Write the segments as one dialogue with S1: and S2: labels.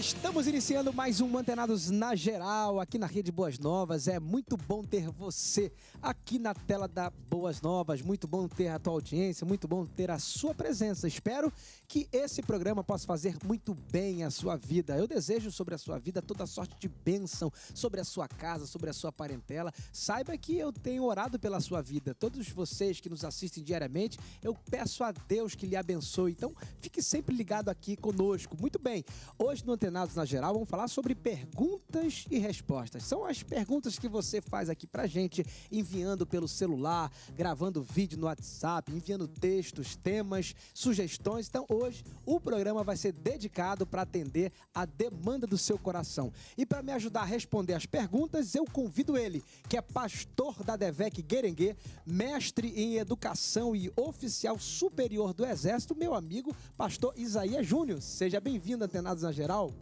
S1: Estamos iniciando mais um Antenados na Geral, aqui na Rede Boas Novas. É muito bom ter você aqui na tela da Boas Novas. Muito bom ter a tua audiência, muito bom ter a sua presença. Espero que esse programa possa fazer muito bem a sua vida. Eu desejo sobre a sua vida toda sorte de bênção, sobre a sua casa, sobre a sua parentela. Saiba que eu tenho orado pela sua vida. Todos vocês que nos assistem diariamente, eu peço a Deus que lhe abençoe. Então, fique sempre ligado aqui conosco. Muito bem, hoje no Antenados Antenados na Geral, vamos falar sobre perguntas e respostas. São as perguntas que você faz aqui pra gente, enviando pelo celular, gravando vídeo no WhatsApp, enviando textos, temas, sugestões. Então, hoje o programa vai ser dedicado para atender a demanda do seu coração. E para me ajudar a responder as perguntas, eu convido ele, que é pastor da DEVEC Guerengue, mestre em educação e oficial superior do Exército, meu amigo, pastor Isaías Júnior.
S2: Seja bem-vindo, Antenados na Geral.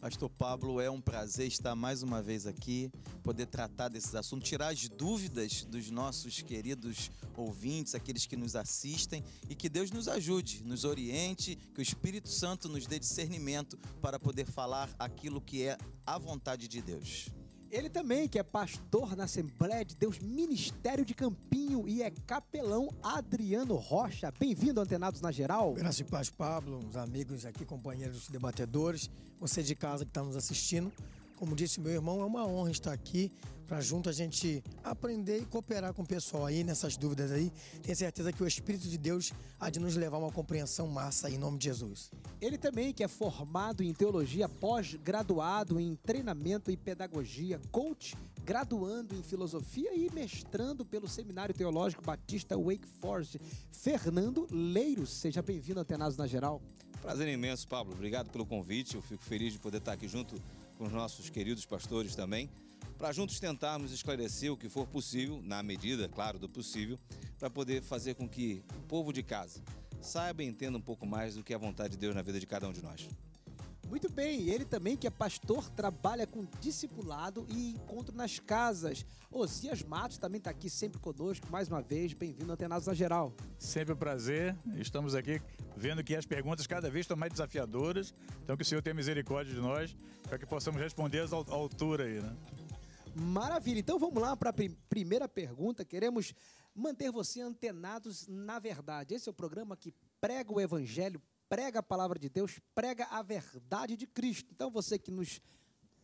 S2: Pastor Pablo, é um prazer estar mais uma vez aqui, poder tratar desses assuntos, tirar as dúvidas dos nossos queridos ouvintes, aqueles que nos assistem, e que Deus nos ajude, nos oriente, que o Espírito Santo nos dê discernimento para poder falar aquilo que é a vontade de Deus.
S1: Ele também, que é pastor na Assembleia de Deus Ministério de Campinho e é capelão
S3: Adriano Rocha. Bem-vindo, Antenados na Geral. Graças e paz, Pablo, os amigos aqui, companheiros debatedores, você de casa que está nos assistindo. Como disse meu irmão, é uma honra estar aqui para junto a gente aprender e cooperar com o pessoal aí nessas dúvidas aí. Tenho certeza que o Espírito de Deus há de nos levar a uma compreensão massa em nome de Jesus. Ele também que é formado em teologia, pós-graduado em treinamento e pedagogia,
S1: coach, graduando em filosofia e mestrando pelo Seminário Teológico Batista Wake Forest. Fernando Leiros, seja bem-vindo ao Tenazo na Geral.
S4: Prazer imenso, Pablo. Obrigado pelo convite. Eu fico feliz de poder estar aqui junto com os nossos queridos pastores também, para juntos tentarmos esclarecer o que for possível, na medida, claro, do possível, para poder fazer com que o povo de casa saiba e entenda um pouco mais do que é a vontade de Deus na vida de cada um de nós.
S1: Muito bem, ele também que é pastor, trabalha com discipulado e encontro nas casas. Osias Matos também está aqui sempre conosco, mais uma vez, bem-vindo ao Antenados na Geral.
S5: Sempre um prazer, estamos aqui vendo que as perguntas cada vez estão mais desafiadoras, então que o Senhor tenha misericórdia de nós, para que possamos responder à altura aí, né?
S1: Maravilha, então vamos lá para a primeira pergunta, queremos manter você antenados na verdade. Esse é o programa que prega o evangelho prega a palavra de Deus, prega a verdade de Cristo. Então, você que nos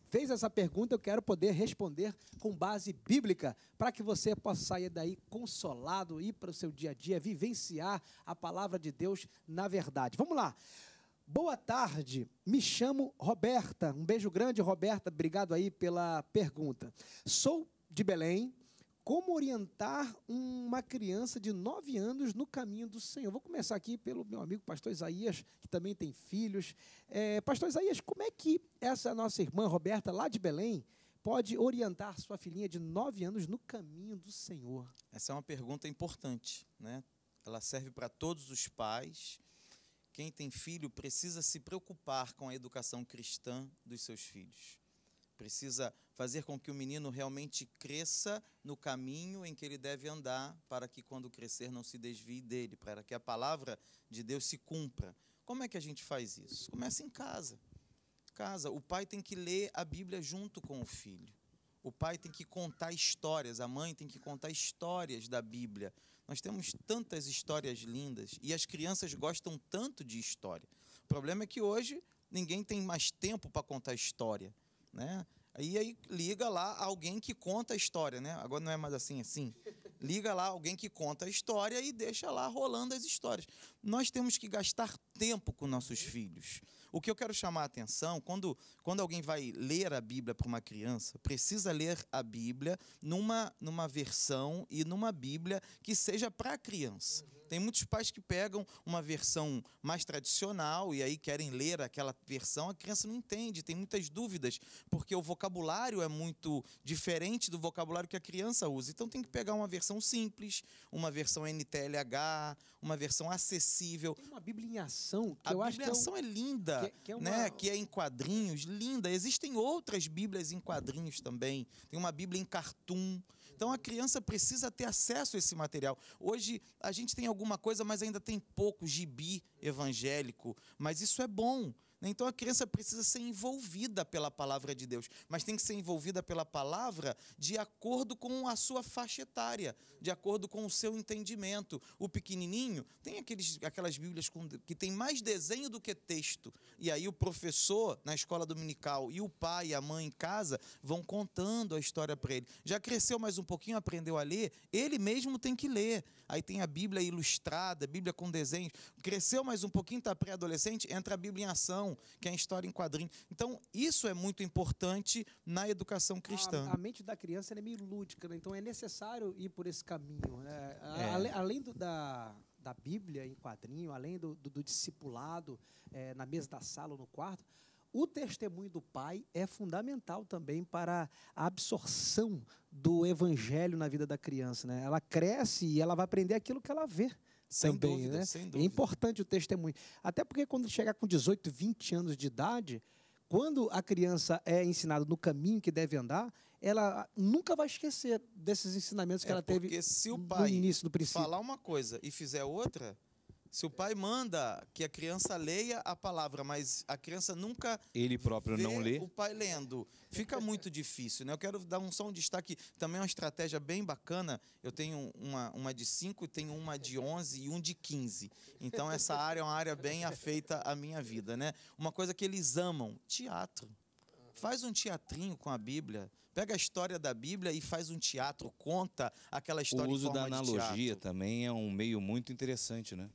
S1: fez essa pergunta, eu quero poder responder com base bíblica, para que você possa sair daí consolado, ir para o seu dia a dia, vivenciar a palavra de Deus na verdade. Vamos lá. Boa tarde, me chamo Roberta. Um beijo grande, Roberta. Obrigado aí pela pergunta. Sou de Belém, como orientar uma criança de 9 anos no caminho do Senhor? Vou começar aqui pelo meu amigo pastor Isaías, que também tem filhos. É, pastor Isaías, como é que essa nossa irmã Roberta, lá de Belém, pode orientar sua filhinha de 9 anos no caminho do Senhor?
S2: Essa é uma pergunta importante, né? Ela serve para todos os pais. Quem tem filho precisa se preocupar com a educação cristã dos seus filhos precisa fazer com que o menino realmente cresça no caminho em que ele deve andar, para que quando crescer não se desvie dele, para que a palavra de Deus se cumpra. Como é que a gente faz isso? Começa em casa. Casa, o pai tem que ler a Bíblia junto com o filho. O pai tem que contar histórias, a mãe tem que contar histórias da Bíblia. Nós temos tantas histórias lindas e as crianças gostam tanto de história. O problema é que hoje ninguém tem mais tempo para contar história né? aí liga lá alguém que conta a história, né? Agora não é mais assim, assim. Liga lá alguém que conta a história e deixa lá rolando as histórias. Nós temos que gastar tempo com nossos filhos. O que eu quero chamar a atenção, quando, quando alguém vai ler a Bíblia para uma criança, precisa ler a Bíblia numa, numa versão e numa Bíblia que seja para a criança. Tem muitos pais que pegam uma versão mais tradicional e aí querem ler aquela versão, a criança não entende, tem muitas dúvidas, porque o vocabulário é muito diferente do vocabulário que a criança usa. Então tem que pegar uma versão simples, uma versão NTLH, uma versão acessível. Tem uma Bíblia em ação. Que a eu Bíblia acho que é, um... é linda que, que é uma... né, que é em quadrinhos, linda. Existem outras Bíblias em quadrinhos também. Tem uma Bíblia em cartoon. Então a criança precisa ter acesso a esse material. Hoje a gente tem alguma coisa, mas ainda tem pouco gibi evangélico, mas isso é bom. Né? Então a criança precisa ser envolvida pela palavra de Deus, mas tem que ser envolvida pela palavra de acordo com a sua faixa etária, de acordo com o seu entendimento. O pequenininho tem aqueles, aquelas Bíblias com, que tem mais desenho do que texto. E aí o professor na escola dominical e o pai e a mãe em casa vão contando a história para ele. Já cresceu mais um pouquinho, aprendeu a ler, ele mesmo tem que ler. Aí tem a Bíblia ilustrada, a Bíblia com desenho. Cresceu mais um pouquinho, está pré-adolescente, entra a Bíblia em ação que é a história em quadrinho. Então, isso é muito importante na educação cristã. A, a mente da criança é meio lúdica, né? então é necessário ir por esse caminho. Né? É. além, além
S1: do, da, da Bíblia em quadrinho, além do, do, do discipulado é, na mesa da sala ou no quarto, o testemunho do pai é fundamental também para a absorção do evangelho na vida da criança. Né? Ela cresce e ela vai aprender aquilo que ela vê. Sem também, dúvida, né? Sem dúvida. É importante o testemunho. Até porque quando chegar com 18, 20 anos de idade, quando a criança é ensinada no caminho que deve andar, ela nunca vai esquecer desses ensinamentos que é ela teve se o pai no início, do princípio. Falar uma
S2: coisa e fizer outra, se o pai manda que a criança leia a palavra, mas a criança nunca
S4: ele próprio não lê, o
S2: pai lendo, fica muito difícil, né? Eu quero dar um só um destaque, também é uma estratégia bem bacana. Eu tenho uma, uma de 5, tenho uma de 11 e um de 15. Então essa área é uma área bem afeita à minha vida, né? Uma coisa que eles amam, teatro. Faz um teatrinho com a Bíblia. Pega a história da Bíblia e faz um teatro, conta aquela história. O uso da analogia
S4: também é um meio muito interessante, né?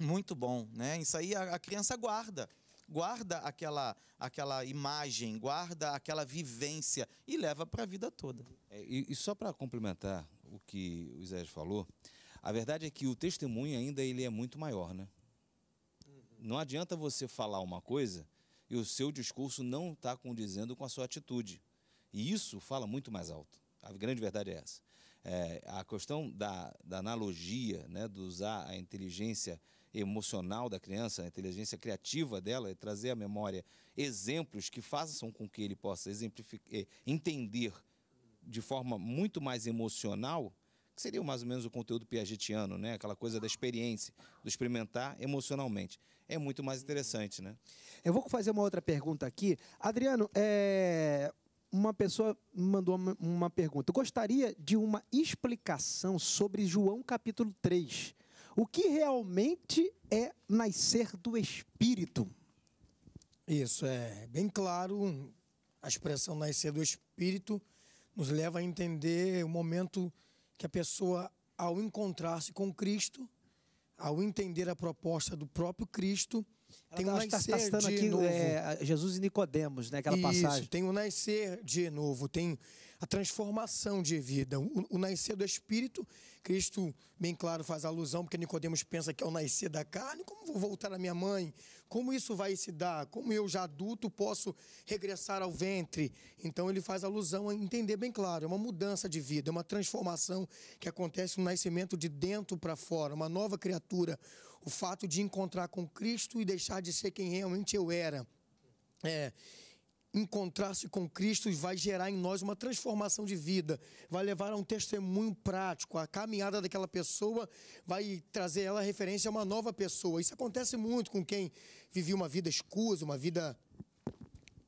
S2: Muito bom, né? Isso aí a, a criança guarda guarda aquela, aquela imagem, guarda aquela vivência e leva para a vida toda.
S4: É, e, e, só para complementar o que o Isaías falou, a verdade é que o testemunho ainda ele é muito maior, né? Não adianta você falar uma coisa e o seu discurso não está condizendo com a sua atitude. E isso fala muito mais alto. A grande verdade é essa. É, a questão da, da analogia, né, de usar a inteligência emocional da criança, a inteligência criativa dela, é trazer à memória exemplos que façam com que ele possa exemplificar, eh, entender de forma muito mais emocional, que seria mais ou menos o conteúdo piagetiano, né? aquela coisa da experiência, do experimentar emocionalmente. É muito mais interessante, né?
S1: Eu vou fazer uma outra pergunta aqui. Adriano, é uma pessoa mandou uma pergunta. Gostaria de uma explicação sobre João capítulo 3.
S3: O que realmente é nascer do Espírito? Isso é bem claro. A expressão nascer do Espírito nos leva a entender o momento que a pessoa, ao encontrar-se com Cristo, ao entender a proposta do próprio Cristo, tem um tá nascer tá de aqui, novo. É,
S1: Jesus e Nicodemos, né? Aquela Isso, passagem.
S3: Tem o um nascer de novo, tem a transformação de vida. O, o, nascer do Espírito, Cristo, bem claro, faz alusão, porque Nicodemos pensa que é o nascer da carne. Como vou voltar à minha mãe? Como isso vai se dar? Como eu, já adulto, posso regressar ao ventre? Então ele faz alusão a entender bem claro, é uma mudança de vida, é uma transformação que acontece no nascimento de dentro para fora, uma nova criatura, o fato de encontrar com Cristo e deixar de ser quem realmente eu era. É, encontrar-se com Cristo vai gerar em nós uma transformação de vida, vai levar a um testemunho prático, a caminhada daquela pessoa vai trazer ela referência a uma nova pessoa. Isso acontece muito com quem vivia uma vida escusa, uma vida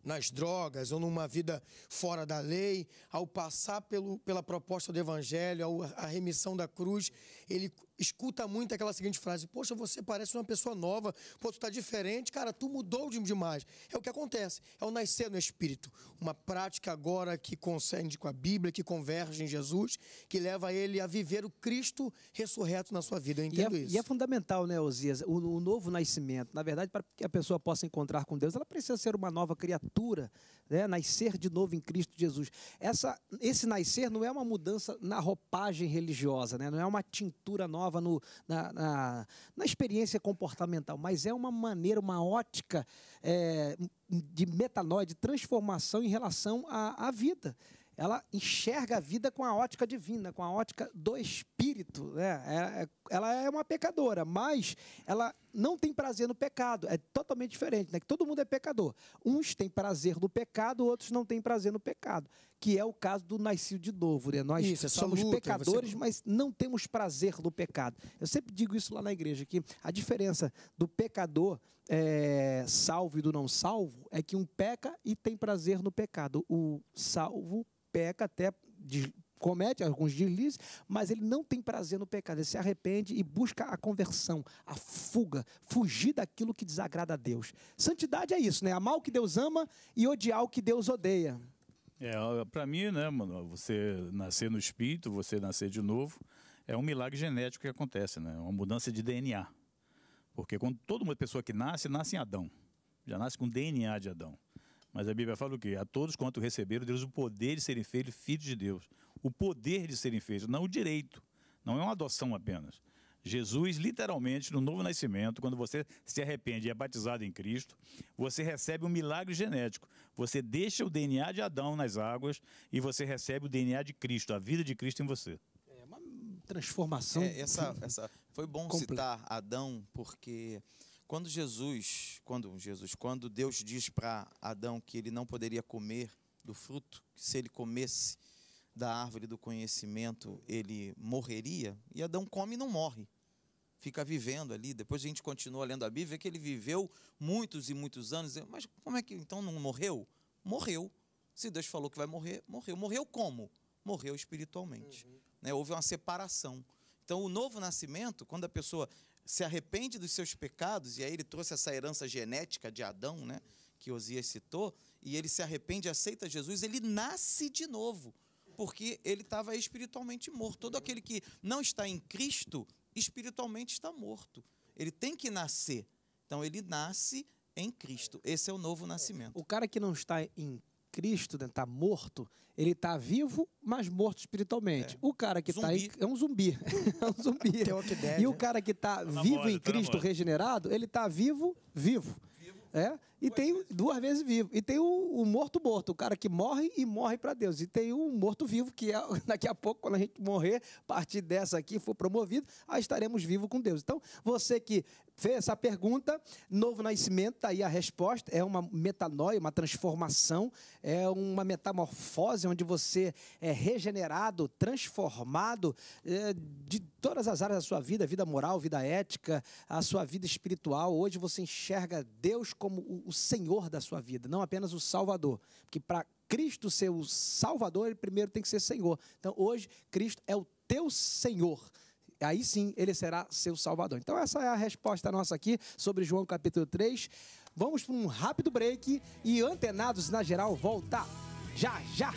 S3: nas drogas ou numa vida fora da lei, ao passar pelo, pela proposta do Evangelho, a remissão da cruz, ele escuta muito aquela seguinte frase: Poxa, você parece uma pessoa nova, pô, tu tá diferente, cara, tu mudou demais. É o que acontece, é o nascer no Espírito. Uma prática agora que concende com a Bíblia, que converge em Jesus, que leva ele a viver o Cristo ressurreto na sua vida. Eu é entendo e é, isso. E é
S1: fundamental, né, Osias, o, o novo nascimento. Na verdade, para que a pessoa possa encontrar com Deus, ela precisa ser uma nova criatura, né? nascer de novo em Cristo Jesus. Essa, esse nascer não é uma mudança na roupagem religiosa, né? não é uma tintura nova no, na, na, na, experiência comportamental, mas é uma maneira, uma ótica é, de metanoia, de transformação em relação à, à vida ela enxerga a vida com a ótica divina, com a ótica do espírito. Né? É, é, ela é uma pecadora, mas ela não tem prazer no pecado. É totalmente diferente, né? Que todo mundo é pecador. Uns têm prazer no pecado, outros não têm prazer no pecado. Que é o caso do nascido de novo, né? Nós isso, somos luta, pecadores, você... mas não temos prazer no pecado. Eu sempre digo isso lá na igreja, que a diferença do pecador é, salvo e do não salvo é que um peca e tem prazer no pecado. O salvo peca até... De, comete alguns deslizes, mas ele não tem prazer no pecado, ele se arrepende e busca a conversão, a fuga, fugir daquilo que desagrada a Deus. Santidade é isso, né? Amar o que Deus ama e odiar o que Deus odeia.
S5: É, para mim, né, mano, você nascer no espírito, você nascer de novo, é um milagre genético que acontece, né? É uma mudança de DNA. Porque quando toda pessoa que nasce, nasce em Adão. Já nasce com DNA de Adão. Mas a Bíblia fala o quê? A todos quanto receberam, Deus o poder de serem feitos filhos de Deus o poder de serem feitos, não o direito. Não é uma adoção apenas. Jesus, literalmente, no novo nascimento, quando você se arrepende e é batizado em Cristo, você recebe um milagre genético. Você deixa o DNA de Adão nas águas e você recebe
S2: o DNA de Cristo, a vida de Cristo em você. É uma
S1: transformação. É, essa,
S2: essa, foi bom citar Adão, porque quando Jesus, quando Jesus, quando Deus diz para Adão que ele não poderia comer do fruto, que se ele comesse, da árvore do conhecimento ele morreria, e Adão come e não morre. Fica vivendo ali. Depois a gente continua lendo a Bíblia, que ele viveu muitos e muitos anos. Mas como é que então não morreu? Morreu. Se Deus falou que vai morrer, morreu. Morreu como? Morreu espiritualmente. Uhum. Né? Houve uma separação. Então, o novo nascimento, quando a pessoa se arrepende dos seus pecados, e aí ele trouxe essa herança genética de Adão, né? que Osias citou, e ele se arrepende, aceita Jesus, ele nasce de novo porque ele estava espiritualmente morto. Todo aquele que não está em Cristo, espiritualmente está morto. Ele tem que nascer. Então ele nasce em Cristo. Esse é o novo nascimento. O cara que não está em Cristo, né, tá morto, ele está vivo,
S1: mas morto espiritualmente. É. O cara que está em, é um zumbi. é um zumbi. e o né? cara que está tá vivo em tá Cristo regenerado, ele está vivo, vivo. vivo. É? E duas tem vezes. duas vezes vivo. E tem o, o morto morto, o cara que morre e morre para Deus. E tem o morto vivo, que é daqui a pouco, quando a gente morrer, partir dessa aqui, for promovido, aí estaremos vivos com Deus. Então, você que fez essa pergunta, novo nascimento, tá aí a resposta. É uma metanoia, uma transformação, é uma metamorfose onde você é regenerado, transformado é, de todas as áreas da sua vida, vida moral, vida ética, a sua vida espiritual. Hoje você enxerga Deus como o o Senhor da sua vida, não apenas o Salvador. Porque para Cristo ser o Salvador, ele primeiro tem que ser Senhor. Então hoje, Cristo é o teu Senhor aí sim ele será seu salvador. Então, essa é a resposta nossa aqui sobre João capítulo 3. Vamos para um rápido break e antenados na geral, volta já já!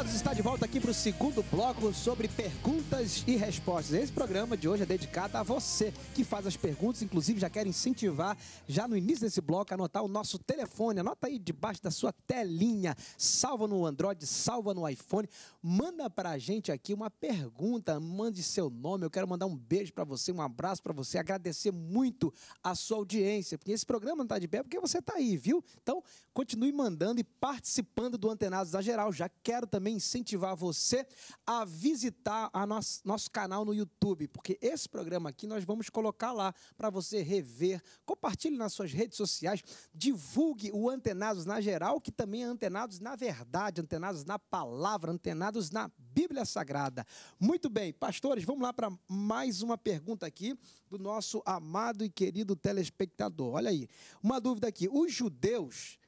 S1: Conectados está de volta aqui para o segundo bloco sobre perguntas e respostas. Esse programa de hoje é dedicado a você que faz as perguntas. Inclusive, já quero incentivar, já no início desse bloco, anotar o nosso telefone. Anota aí debaixo da sua telinha. Salva no Android, salva no iPhone. Manda para a gente aqui uma pergunta. Mande seu nome. Eu quero mandar um beijo para você, um abraço para você. Agradecer muito a sua audiência, porque esse programa não está de pé porque você está aí, viu? Então, continue mandando e participando do Antenados da Geral. Já quero também também incentivar você a visitar a nosso, nosso canal no YouTube, porque esse programa aqui nós vamos colocar lá para você rever. Compartilhe nas suas redes sociais, divulgue o Antenados na geral, que também é Antenados na verdade, Antenados na palavra, Antenados na Bíblia Sagrada. Muito bem, pastores, vamos lá para mais uma pergunta aqui do nosso amado e querido telespectador. Olha aí, uma dúvida aqui. Os judeus,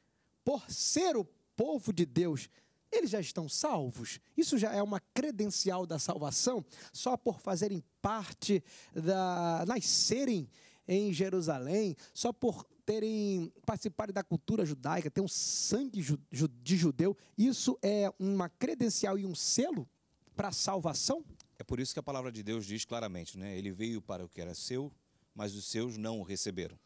S1: por ser o povo de Deus, eles já estão salvos. Isso já é uma credencial da salvação, só por fazerem parte da. nascerem em Jerusalém, só por terem participado da cultura judaica, ter um sangue de judeu. Isso é uma credencial e um selo para a salvação?
S4: É por isso que a palavra de Deus diz claramente, né? Ele veio para o que era seu, mas os seus não o receberam.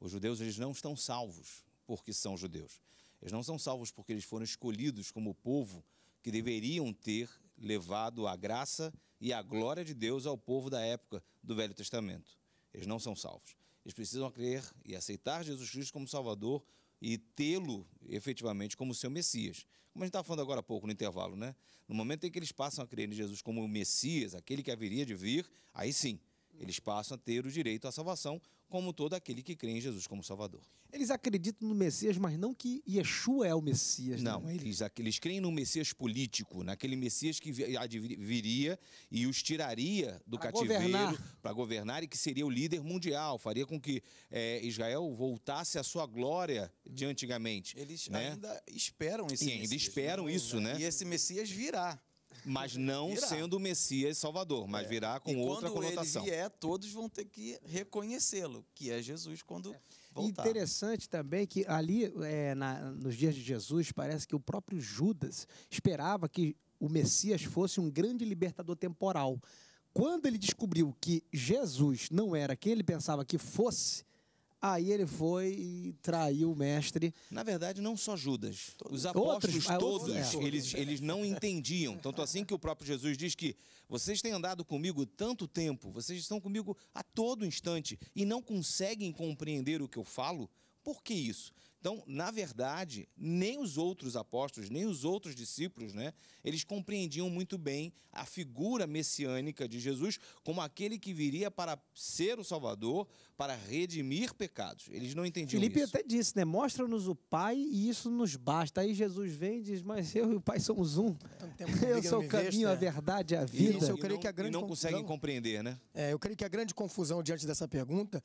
S4: Os judeus eles não estão salvos porque são judeus. Eles não são salvos porque eles foram escolhidos como povo que deveriam ter levado a graça e a glória de Deus ao povo da época do Velho Testamento. Eles não são salvos. Eles precisam crer e aceitar Jesus Cristo como Salvador e tê-lo efetivamente como seu Messias. Como a gente estava falando agora há pouco no intervalo, né? No momento em que eles passam a crer em Jesus como o Messias, aquele que haveria de vir, aí sim, eles passam a ter o direito à salvação, como todo aquele que crê em Jesus como Salvador. Eles acreditam no Messias, mas não que Yeshua é o Messias. Não, né? eles, eles creem no Messias político, naquele Messias que viria e os tiraria do pra cativeiro para governar e que seria o líder mundial, faria com que é, Israel voltasse à sua glória de antigamente. Eles né? ainda esperam esse e ainda Esperam né? isso, né? E esse Messias virá mas não virá. sendo o Messias Salvador, mas é. virá com e outra quando conotação. Quando ele
S2: vier, todos vão ter que reconhecê-lo, que é Jesus quando é.
S1: voltar. Interessante também que ali, é, na, nos dias de Jesus, parece que o próprio Judas esperava que o Messias fosse um grande libertador temporal. Quando ele descobriu que Jesus não era quem ele pensava que fosse, Aí ele foi e traiu o mestre. Na verdade, não só
S4: Judas. Os apóstolos Outros, todos, é. eles, eles não entendiam. Tanto assim que o próprio Jesus diz que vocês têm andado comigo tanto tempo, vocês estão comigo a todo instante e não conseguem compreender o que eu falo. Por que isso? Então, na verdade, nem os outros apóstolos, nem os outros discípulos, né, eles compreendiam muito bem a figura messiânica de Jesus como aquele que viria para ser o Salvador, para redimir pecados. Eles não entendiam Felipe isso.
S1: Felipe até disse, né? Mostra-nos o Pai e isso nos basta. Aí Jesus
S3: vem e diz, mas eu e o Pai somos um. Então, eu sou o caminho, a né? verdade, a vida. E isso, eu creio não, que a grande não conseguem
S4: compreender, né?
S3: É, eu creio que a grande confusão diante dessa pergunta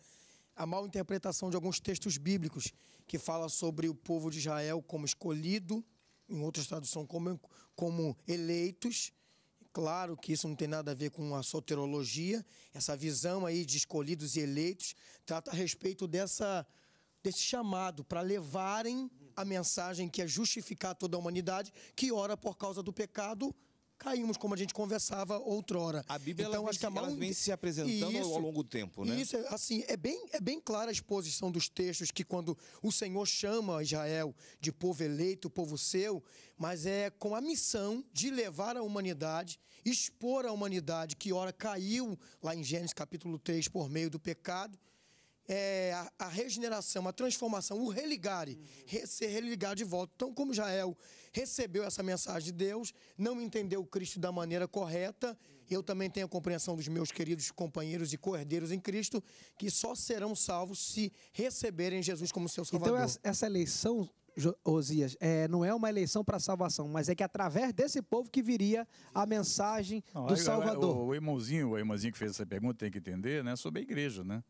S3: a mal interpretação de alguns textos bíblicos que fala sobre o povo de Israel como escolhido, em outras traduções como, como eleitos. Claro que isso não tem nada a ver com a soterologia, essa visão aí de escolhidos e eleitos trata a respeito dessa desse chamado para levarem a mensagem que é justificar toda a humanidade que ora por causa do pecado caímos, como a gente conversava outrora. A Bíblia então, ela acho vem, que a mão... ela vem se apresentando isso, ao longo do tempo, né? Isso, é, assim, é bem, é bem clara a exposição dos textos que quando o Senhor chama Israel de povo eleito, povo seu, mas é com a missão de levar a humanidade, expor a humanidade que ora caiu lá em Gênesis capítulo 3 por meio do pecado, é, a, a, regeneração, a transformação, o religare, uhum. re, ser religado de volta. Então, como Israel recebeu essa mensagem de Deus, não entendeu o Cristo da maneira correta. Eu também tenho a compreensão dos meus queridos companheiros e cordeiros em Cristo, que só serão salvos se receberem Jesus como seu então, Salvador. Então,
S1: essa eleição Osias, é, não é uma eleição para salvação, mas é que através desse povo que viria a mensagem não, do Salvador.
S5: O, o irmãozinho, que fez essa pergunta tem que entender, né, sobre a igreja, né?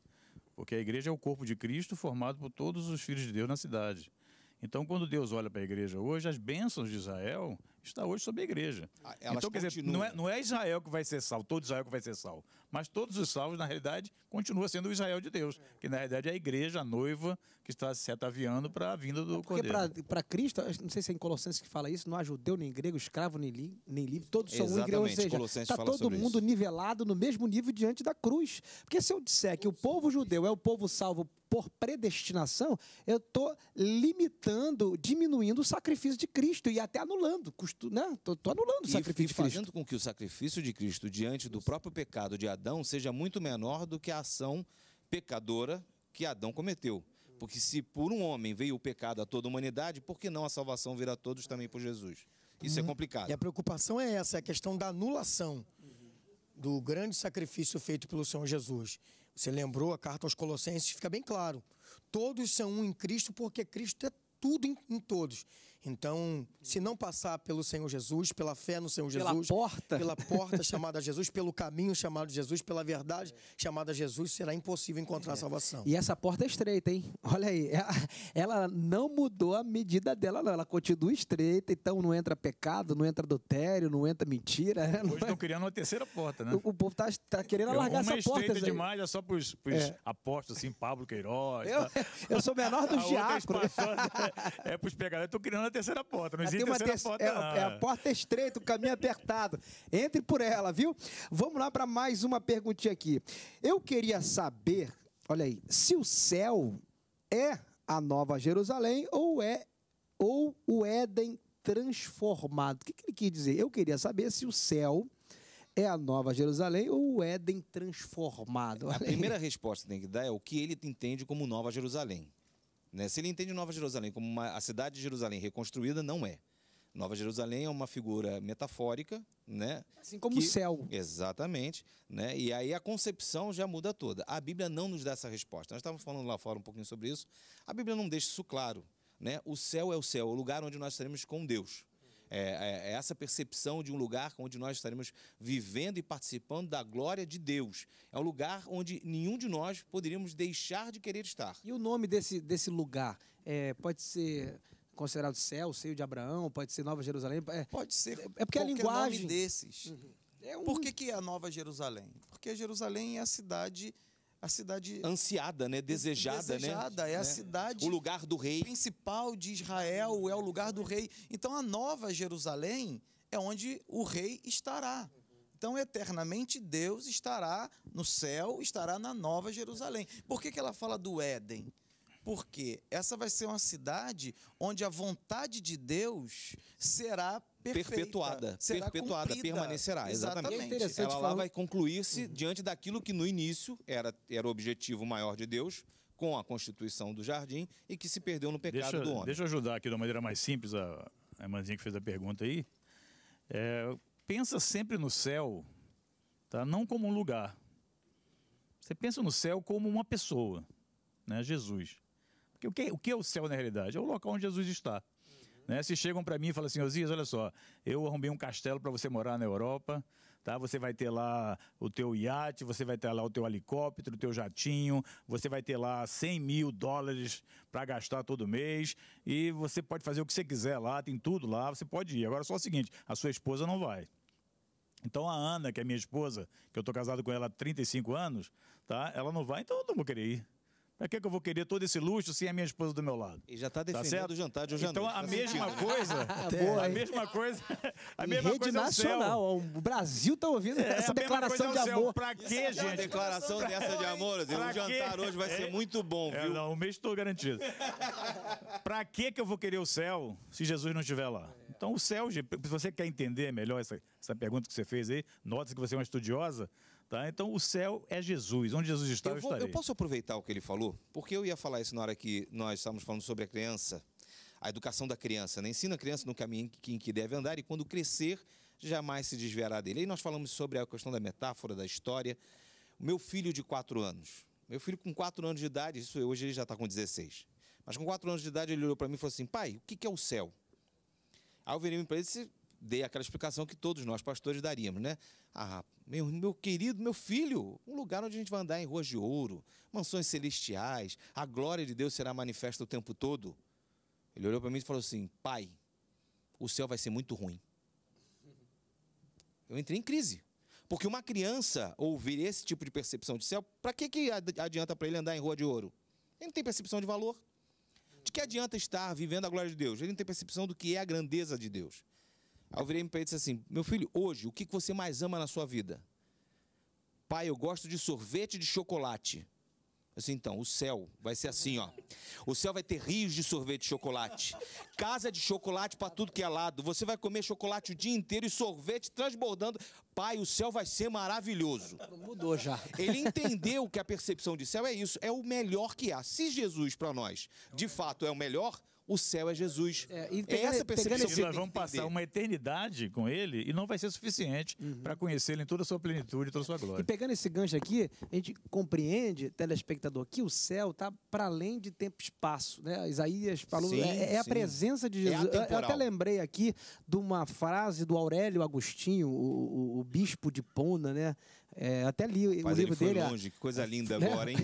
S5: Porque a igreja é o corpo de Cristo formado por todos os filhos de Deus na cidade. Então, quando Deus olha para a igreja hoje, as bênçãos de Israel estão hoje sobre a igreja. Ah, então, quer continuam. dizer, não é, não é, Israel que vai ser salvo, todo Israel que vai ser salvo. Mas todos os salvos, na realidade, continua sendo o Israel de Deus, que na realidade é a igreja, a noiva, que está se ataviando para a vinda do é porque Cordeiro.
S1: para Cristo, não sei se é em Colossenses que fala isso, não há judeu, nem grego, escravo, nem, li, nem livre, todos são Exatamente. um igreja, ou seja, está todo mundo isso. nivelado no mesmo nível diante da cruz. Porque se eu disser que o povo judeu é o povo salvo por predestinação, eu estou limitando, diminuindo o sacrifício de Cristo e até anulando, estou né? anulando o sacrifício e de Cristo. fazendo
S4: com que o sacrifício de Cristo diante do próprio pecado de Adão seja muito menor do que a ação pecadora que Adão cometeu. Porque se por um homem veio o pecado a toda a humanidade, por que não a salvação vir a todos também por Jesus? Isso é uhum. é complicado. E a
S3: preocupação é essa, é a questão da anulação do grande sacrifício feito pelo Senhor Jesus. Você lembrou a carta aos Colossenses, fica bem claro. Todos são um em Cristo, porque Cristo é tudo em, em todos. Então, se não passar pelo Senhor Jesus, pela fé no Senhor pela Jesus, porta. pela porta chamada Jesus, pelo caminho chamado Jesus, pela verdade chamada Jesus, será impossível encontrar é. salvação. E essa
S1: porta é estreita, hein? Olha aí, é ela, não mudou a medida dela, não. ela continua estreita, então não entra pecado, não entra adultério, não entra mentira. Né? Hoje estão
S5: criando é? uma terceira porta,
S1: né? O, povo está tá querendo largar essa porta. Uma estreita demais,
S5: é só para os é. apóstolos, assim, Pablo Queiroz. Eu, tá. eu sou menor dos diáconos. É, é, é para os pegadores estão criando terceira porta. Não ah, existe terceira ter... porta, é, é a
S1: porta estreita, o caminho apertado. Entre por ela, viu? Vamos lá para mais uma perguntinha aqui. Eu queria saber, olha aí, se o céu é a Nova Jerusalém ou é ou o Éden transformado. O que, que ele quis dizer? Eu queria saber se o céu é a Nova
S4: Jerusalém ou o Éden transformado. A primeira resposta que tem que dar é o que ele entende como Nova Jerusalém. Né? Se ele entende Nova Jerusalém como uma, a cidade de Jerusalém reconstruída, não é. Nova Jerusalém é uma figura metafórica, né? Assim como que, o céu. Exatamente, né? E aí a concepção já muda toda. A Bíblia não nos dá essa resposta. Nós estávamos falando lá fora um pouquinho sobre isso. A Bíblia não deixa isso claro, né? O céu é o céu, é o lugar onde nós estaremos com Deus. É, é, é essa percepção de um lugar onde nós estaremos vivendo e participando da glória de Deus. É um lugar onde nenhum de nós poderíamos deixar de querer estar. E o nome desse, desse lugar é, pode ser considerado céu, seio de Abraão,
S1: pode ser Nova Jerusalém. É, pode ser. É, é porque é a linguagem desses.
S2: Uhum. É um... Por que, que é a Nova Jerusalém? Porque Jerusalém é a cidade a cidade
S4: ansiada, né, desejada, né? desejada né? é a né?
S2: cidade, o lugar do rei principal de Israel, é o lugar do rei. Então a nova Jerusalém é onde o rei estará. Então, eternamente, Deus estará no céu, estará na Nova Jerusalém. Por que, que ela fala do Éden? Porque essa vai ser uma cidade onde a vontade de Deus será Perfeita. Perpetuada, Será perpetuada, cumprida. permanecerá, exatamente. exatamente. É Ela falar... lá vai
S4: concluir-se uhum. diante daquilo que no início era, era o objetivo maior de Deus, com a constituição do jardim, e que se perdeu no pecado deixa, do homem. Deixa eu ajudar aqui de uma maneira mais simples a,
S5: a irmãzinha que fez a pergunta aí. É, pensa sempre no céu, tá? não como um lugar. Você pensa no céu como uma pessoa, né? Jesus. Porque o que, o que é o céu na realidade? É o local onde Jesus está. Né? Se chegam para mim e falam assim, Osias, olha só, eu arrumei um castelo para você morar na Europa, tá? Você vai ter lá o teu iate, você vai ter lá o teu helicóptero, o teu jatinho, você vai ter lá 100 mil dólares para gastar todo mês e você pode fazer o que você quiser lá, tem tudo lá, você pode ir. Agora só o seguinte, a sua esposa não vai. Então a Ana, que é minha esposa, que eu estou casado com ela há 35 anos, tá? Ela não vai, então eu não vou querer ir. Para que, é que eu vou querer todo esse luxo sem a minha esposa do meu lado? E já está tá defendendo tá o jantar de hoje Então, a mesma, coisa,
S1: Boa, a mesma
S4: coisa. A mesma coisa. coisa nacional. É
S1: o, o, Brasil está ouvindo é, essa declaração é de amor. Para que, é gente? Uma declaração dessa de amor. Pra o jantar hoje vai ser é? muito
S4: bom,
S5: viu? não, o mês estou garantido. Para que, que eu vou querer o céu se Jesus não estiver lá? Então, o céu, se você quer entender melhor essa, essa pergunta que você fez aí, nota que você é uma estudiosa.
S4: Tá? Então, o céu é Jesus. Onde Jesus está, eu, vou, eu estarei. Eu posso aproveitar o que ele falou? Porque eu ia falar isso na hora que nós estávamos falando sobre a criança, a educação da criança. Né? Ensina a criança no caminho em que deve andar e quando crescer, jamais se desviará dele. Aí nós falamos sobre a questão da metáfora, da história. O meu filho de quatro anos. Meu filho com quatro anos de idade, isso é, hoje ele já está com 16. Mas com quatro anos de idade ele olhou para mim e falou assim, pai, o que é o céu? Aí eu virei para ele e disse, dei aquela explicação que todos nós pastores daríamos, né? Ah, meu, meu querido, meu filho, um lugar onde a gente vai andar em ruas de ouro, mansões celestiais, a glória de Deus será manifesta o tempo todo. Ele olhou para mim e falou assim: Pai, o céu vai ser muito ruim. Eu entrei em crise. Porque uma criança ouvir esse tipo de percepção de céu, para que, que adianta para ele andar em rua de ouro? Ele não tem percepção de valor. De que adianta estar vivendo a glória de Deus? Ele não tem percepção do que é a grandeza de Deus. Aí eu virei para ele e disse assim: Meu filho, hoje, o que você mais ama na sua vida? Pai, eu gosto de sorvete de chocolate. Assim, então, o céu vai ser assim, ó. O céu vai ter rios de sorvete de chocolate, casa de chocolate para tudo que é lado. Você vai comer chocolate o dia inteiro e sorvete transbordando. Pai, o céu vai ser maravilhoso. Mudou já. Ele entendeu que a percepção de céu é isso, é o melhor que há. Se Jesus para nós, de fato, é o melhor, o céu é Jesus. É, e pegando, é essa percepção que nós vamos passar
S5: uma eternidade com ele e não vai ser suficiente uhum. para conhecê-lo em toda a sua plenitude, toda a sua glória. E
S1: pegando esse gancho aqui, a gente compreende, telespectador, que o céu está para além de tempo e espaço. Né? Isaías falou, sim, é, é a presença de é Jesus. É eu, eu até lembrei aqui de uma frase do Aurélio Agostinho, o, o, o bispo de Pona, né? É, até li o livro dele. Longe, que
S4: coisa linda agora, hein?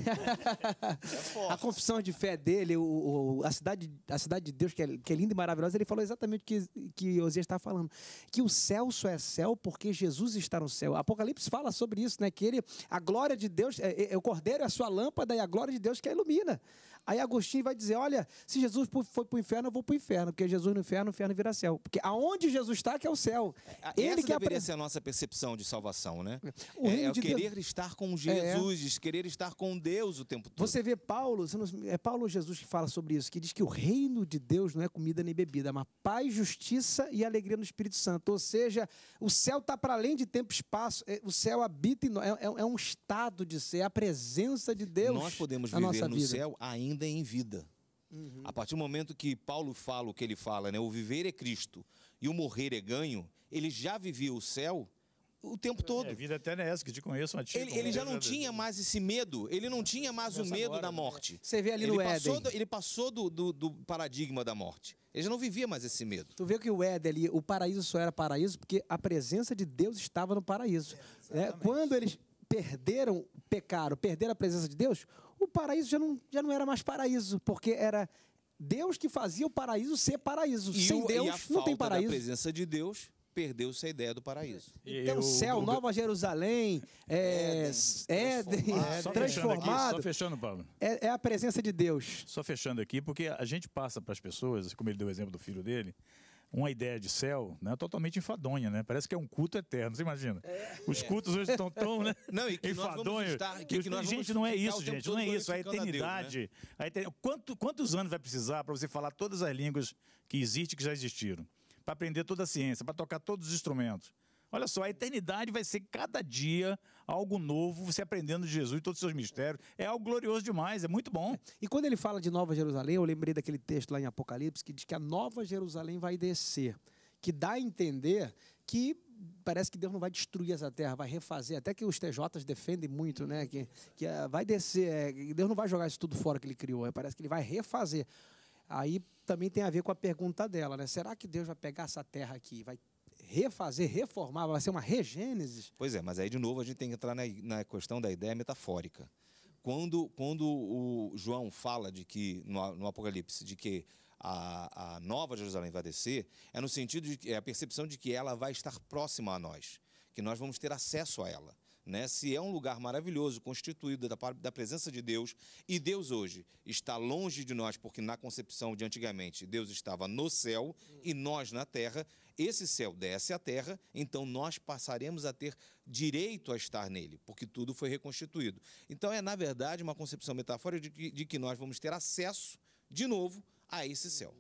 S1: é a confissão de fé dele, o, o, a, cidade, a cidade de Deus, que é, que é linda e maravilhosa, ele falou exatamente o que, que Osias está falando. Que o céu só é céu porque Jesus está no céu. Apocalipse fala sobre isso, né? Que ele, a glória de Deus, é, é o cordeiro é a sua lâmpada e a glória de Deus que a ilumina. Aí Agostinho vai dizer: olha, se Jesus foi para o inferno, eu vou para o inferno, porque Jesus no inferno, o inferno vira céu. Porque aonde Jesus está, que é o céu. É, Ele Essa que deveria apre... ser
S4: a nossa percepção de salvação, né? O é, é de querer Deus... estar com é. Jesus, é. querer estar com Deus o tempo todo.
S1: Você vê Paulo, é Paulo ou Jesus que fala sobre isso, que diz que o reino de Deus não é comida nem bebida, é mas paz, justiça e alegria no Espírito Santo. Ou seja, o céu está para além de tempo e espaço, o céu habita em nós, é, é, um estado de ser, é a presença de Deus. Nós podemos viver no vida. céu
S4: ainda ainda em vida. Uhum. A partir do momento que Paulo fala o que ele fala, né? O viver é Cristo e o morrer é ganho, ele já vivia o céu o tempo é, todo. É, vida eterna é que te conheço, mas ele, ele já não tinha mais esse medo, ele não tinha mais o medo agora, da né? morte. Você vê ali ele no passou do, ele passou do, do, do, paradigma da morte. Ele já não vivia mais esse medo. Tu
S1: vê que o Éden ali, o paraíso só era paraíso porque a presença de Deus estava no paraíso. É, é quando eles perderam, pecaram, perderam a presença de Deus, o paraíso já não, já não era mais paraíso, porque era Deus que fazia o paraíso ser paraíso. E Sem o, Deus não tem paraíso. a
S4: presença de Deus perdeu-se a ideia do paraíso. Então, o céu, o... Nova
S1: Jerusalém, é, é, transformado. Só fechando, Aqui, só fechando, Paulo. É, é, a presença de
S5: Deus. Só fechando aqui, porque a gente passa para as pessoas, como ele deu o exemplo do filho dele, uma ideia de céu né, totalmente enfadonha, né? Parece que é um culto eterno, você imagina. É, Os é. cultos hoje estão tão, né? Não, e que enfadonhos. Estar, que, que gente, não é isso, gente. Não é isso. É a né? eternidade. a eternidade. Quanto, quantos anos vai precisar para você falar todas as línguas que existem que já existiram? Para aprender toda a ciência, para tocar todos os instrumentos. Olha só, a eternidade vai ser cada dia
S1: algo novo, você aprendendo de Jesus, e todos os seus mistérios. É algo glorioso demais, é muito bom. É. E quando ele fala de Nova Jerusalém, eu lembrei daquele texto lá em Apocalipse que diz que a Nova Jerusalém vai descer, que dá a entender que parece que Deus não vai destruir essa terra, vai refazer, até que os TJs defendem muito, né, que, que é, vai descer, é, Deus não vai jogar isso tudo fora que ele criou, é, parece que ele vai refazer. Aí também tem a ver com a pergunta dela, né? Será que Deus vai pegar essa terra aqui, vai
S4: refazer, reformar, vai ser uma regênese. Pois é, mas aí de novo a gente tem que entrar na, na questão da ideia metafórica. Quando, quando o João fala de que no, no Apocalipse de que a, a, nova Jerusalém vai descer, é no sentido de é a percepção de que ela vai estar próxima a nós, que nós vamos ter acesso a ela. Né? Se é um lugar maravilhoso, constituído da, da, presença de Deus, e Deus hoje está longe de nós, porque na concepção de antigamente Deus estava no céu e nós na terra, esse céu desce à terra, então nós passaremos a ter direito a estar nele, porque tudo foi reconstituído. Então é, na verdade, uma concepção metafórica de que, de que nós vamos ter acesso, de novo, a esse céu.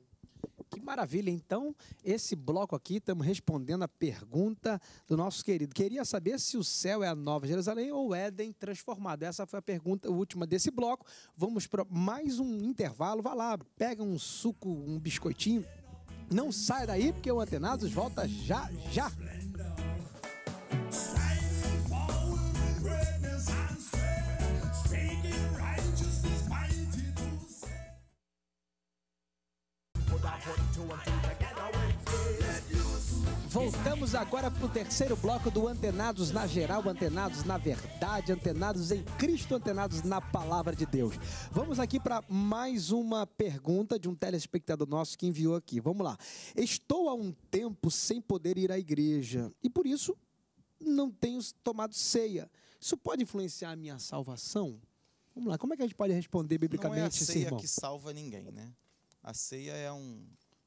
S4: Que maravilha! Então, esse
S1: bloco aqui, estamos respondendo a pergunta do nosso querido. Queria saber se o céu é a Nova Jerusalém ou o Éden transformado. Essa foi a pergunta última desse bloco. Vamos para mais um intervalo. Vá lá, pega um suco, um biscoitinho, não sai daí porque o Antenados volta já já. Voltamos agora para o terceiro bloco do Antenados na Geral, Antenados na Verdade, Antenados em Cristo, Antenados na Palavra de Deus. Vamos aqui para mais uma pergunta de um telespectador nosso que enviou aqui. Vamos lá. Estou há um tempo sem poder ir à igreja e por isso não tenho tomado ceia.
S2: Isso pode influenciar a minha salvação?
S1: Vamos lá, como é que a gente pode responder biblicamente não é a ceia que
S2: salva ninguém, né? A ceia é um,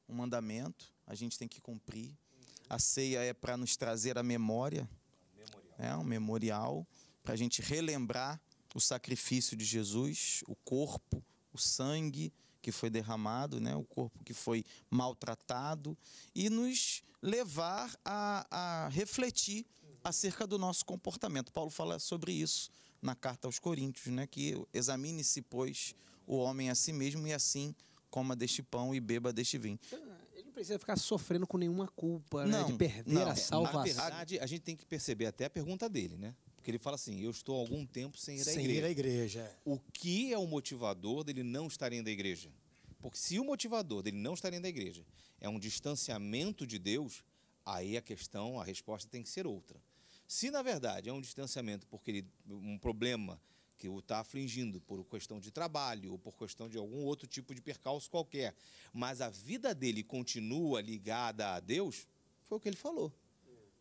S2: um mandamento, a gente tem que cumprir. A ceia é para nos trazer a memória, memorial. é né, um memorial para a gente relembrar o sacrifício de Jesus, o corpo, o sangue que foi derramado, né? o corpo que foi maltratado, e nos levar a, a refletir acerca do nosso comportamento. Paulo fala sobre isso na carta aos Coríntios, né? que examine-se, pois, o homem a si mesmo e assim coma deste pão e beba deste vinho
S1: não precisa ficar sofrendo com nenhuma culpa, né? não, né? De perder não, a salvação. Na verdade,
S4: a gente tem que perceber até a pergunta dele, né? Porque ele fala assim: eu estou há algum tempo sem ir à sem igreja. Sem ir à igreja. É. O que é o motivador dele não estar indo à igreja? Porque se o motivador dele não estar indo à igreja é um distanciamento de Deus, aí a questão, a resposta tem que ser outra. Se na verdade é um distanciamento porque ele, um problema que o está afligindo por questão de trabalho ou por questão de algum outro tipo de percalço qualquer, mas a vida dele continua ligada a Deus, foi o que ele falou.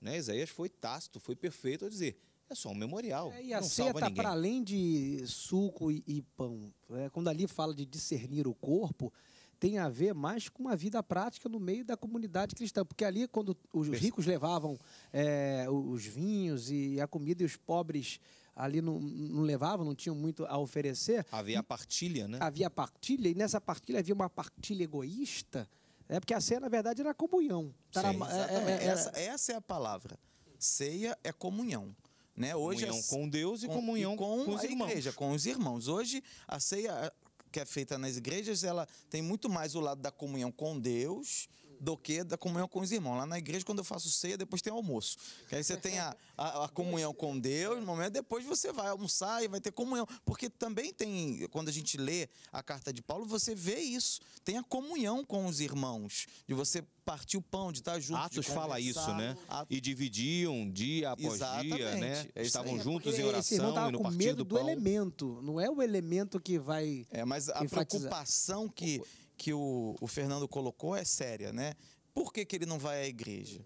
S4: Né? Isaías foi tácito, foi perfeito ao dizer. É só um memorial. É, e a não ceia está para
S1: além de suco e, e pão. Né? Quando ali fala de discernir o corpo, tem a ver mais com uma vida prática no meio da comunidade cristã. Porque ali, quando os ricos levavam é, os vinhos e a comida e os pobres ali não, não levavam, não tinham muito a oferecer.
S4: Havia partilha, né? Havia
S1: partilha, e nessa partilha havia uma partilha egoísta, né? porque a ceia, na verdade, era comunhão.
S2: Sim, é, é, essa, é. essa é a palavra. Ceia é comunhão. Né? Hoje comunhão é, com Deus e com, comunhão e com, com, os a irmãos. igreja, com os irmãos. Hoje a ceia eh, que é feita nas igrejas, ela tem muito mais o lado da comunhão com Deus do que da comunhão com os irmãos. Lá na igreja, quando eu faço ceia, depois tem almoço. Que aí você tem a, a, a comunhão com Deus, no momento, depois você vai almoçar e vai ter comunhão. Porque também tem, quando a gente lê a carta de Paulo, você vê isso. Tem a comunhão com os irmãos, de você partir o pão, de estar
S4: tá junto. Atos fala isso, né? Atos. E dividiam dia após Exatamente. dia, né? É Estavam juntos em oração e no partido do, do pão.
S2: elemento, não é o elemento que vai. É, mas a enfatizar. preocupação que que o, o Fernando colocou é séria, né? Por que, que ele não vai à igreja?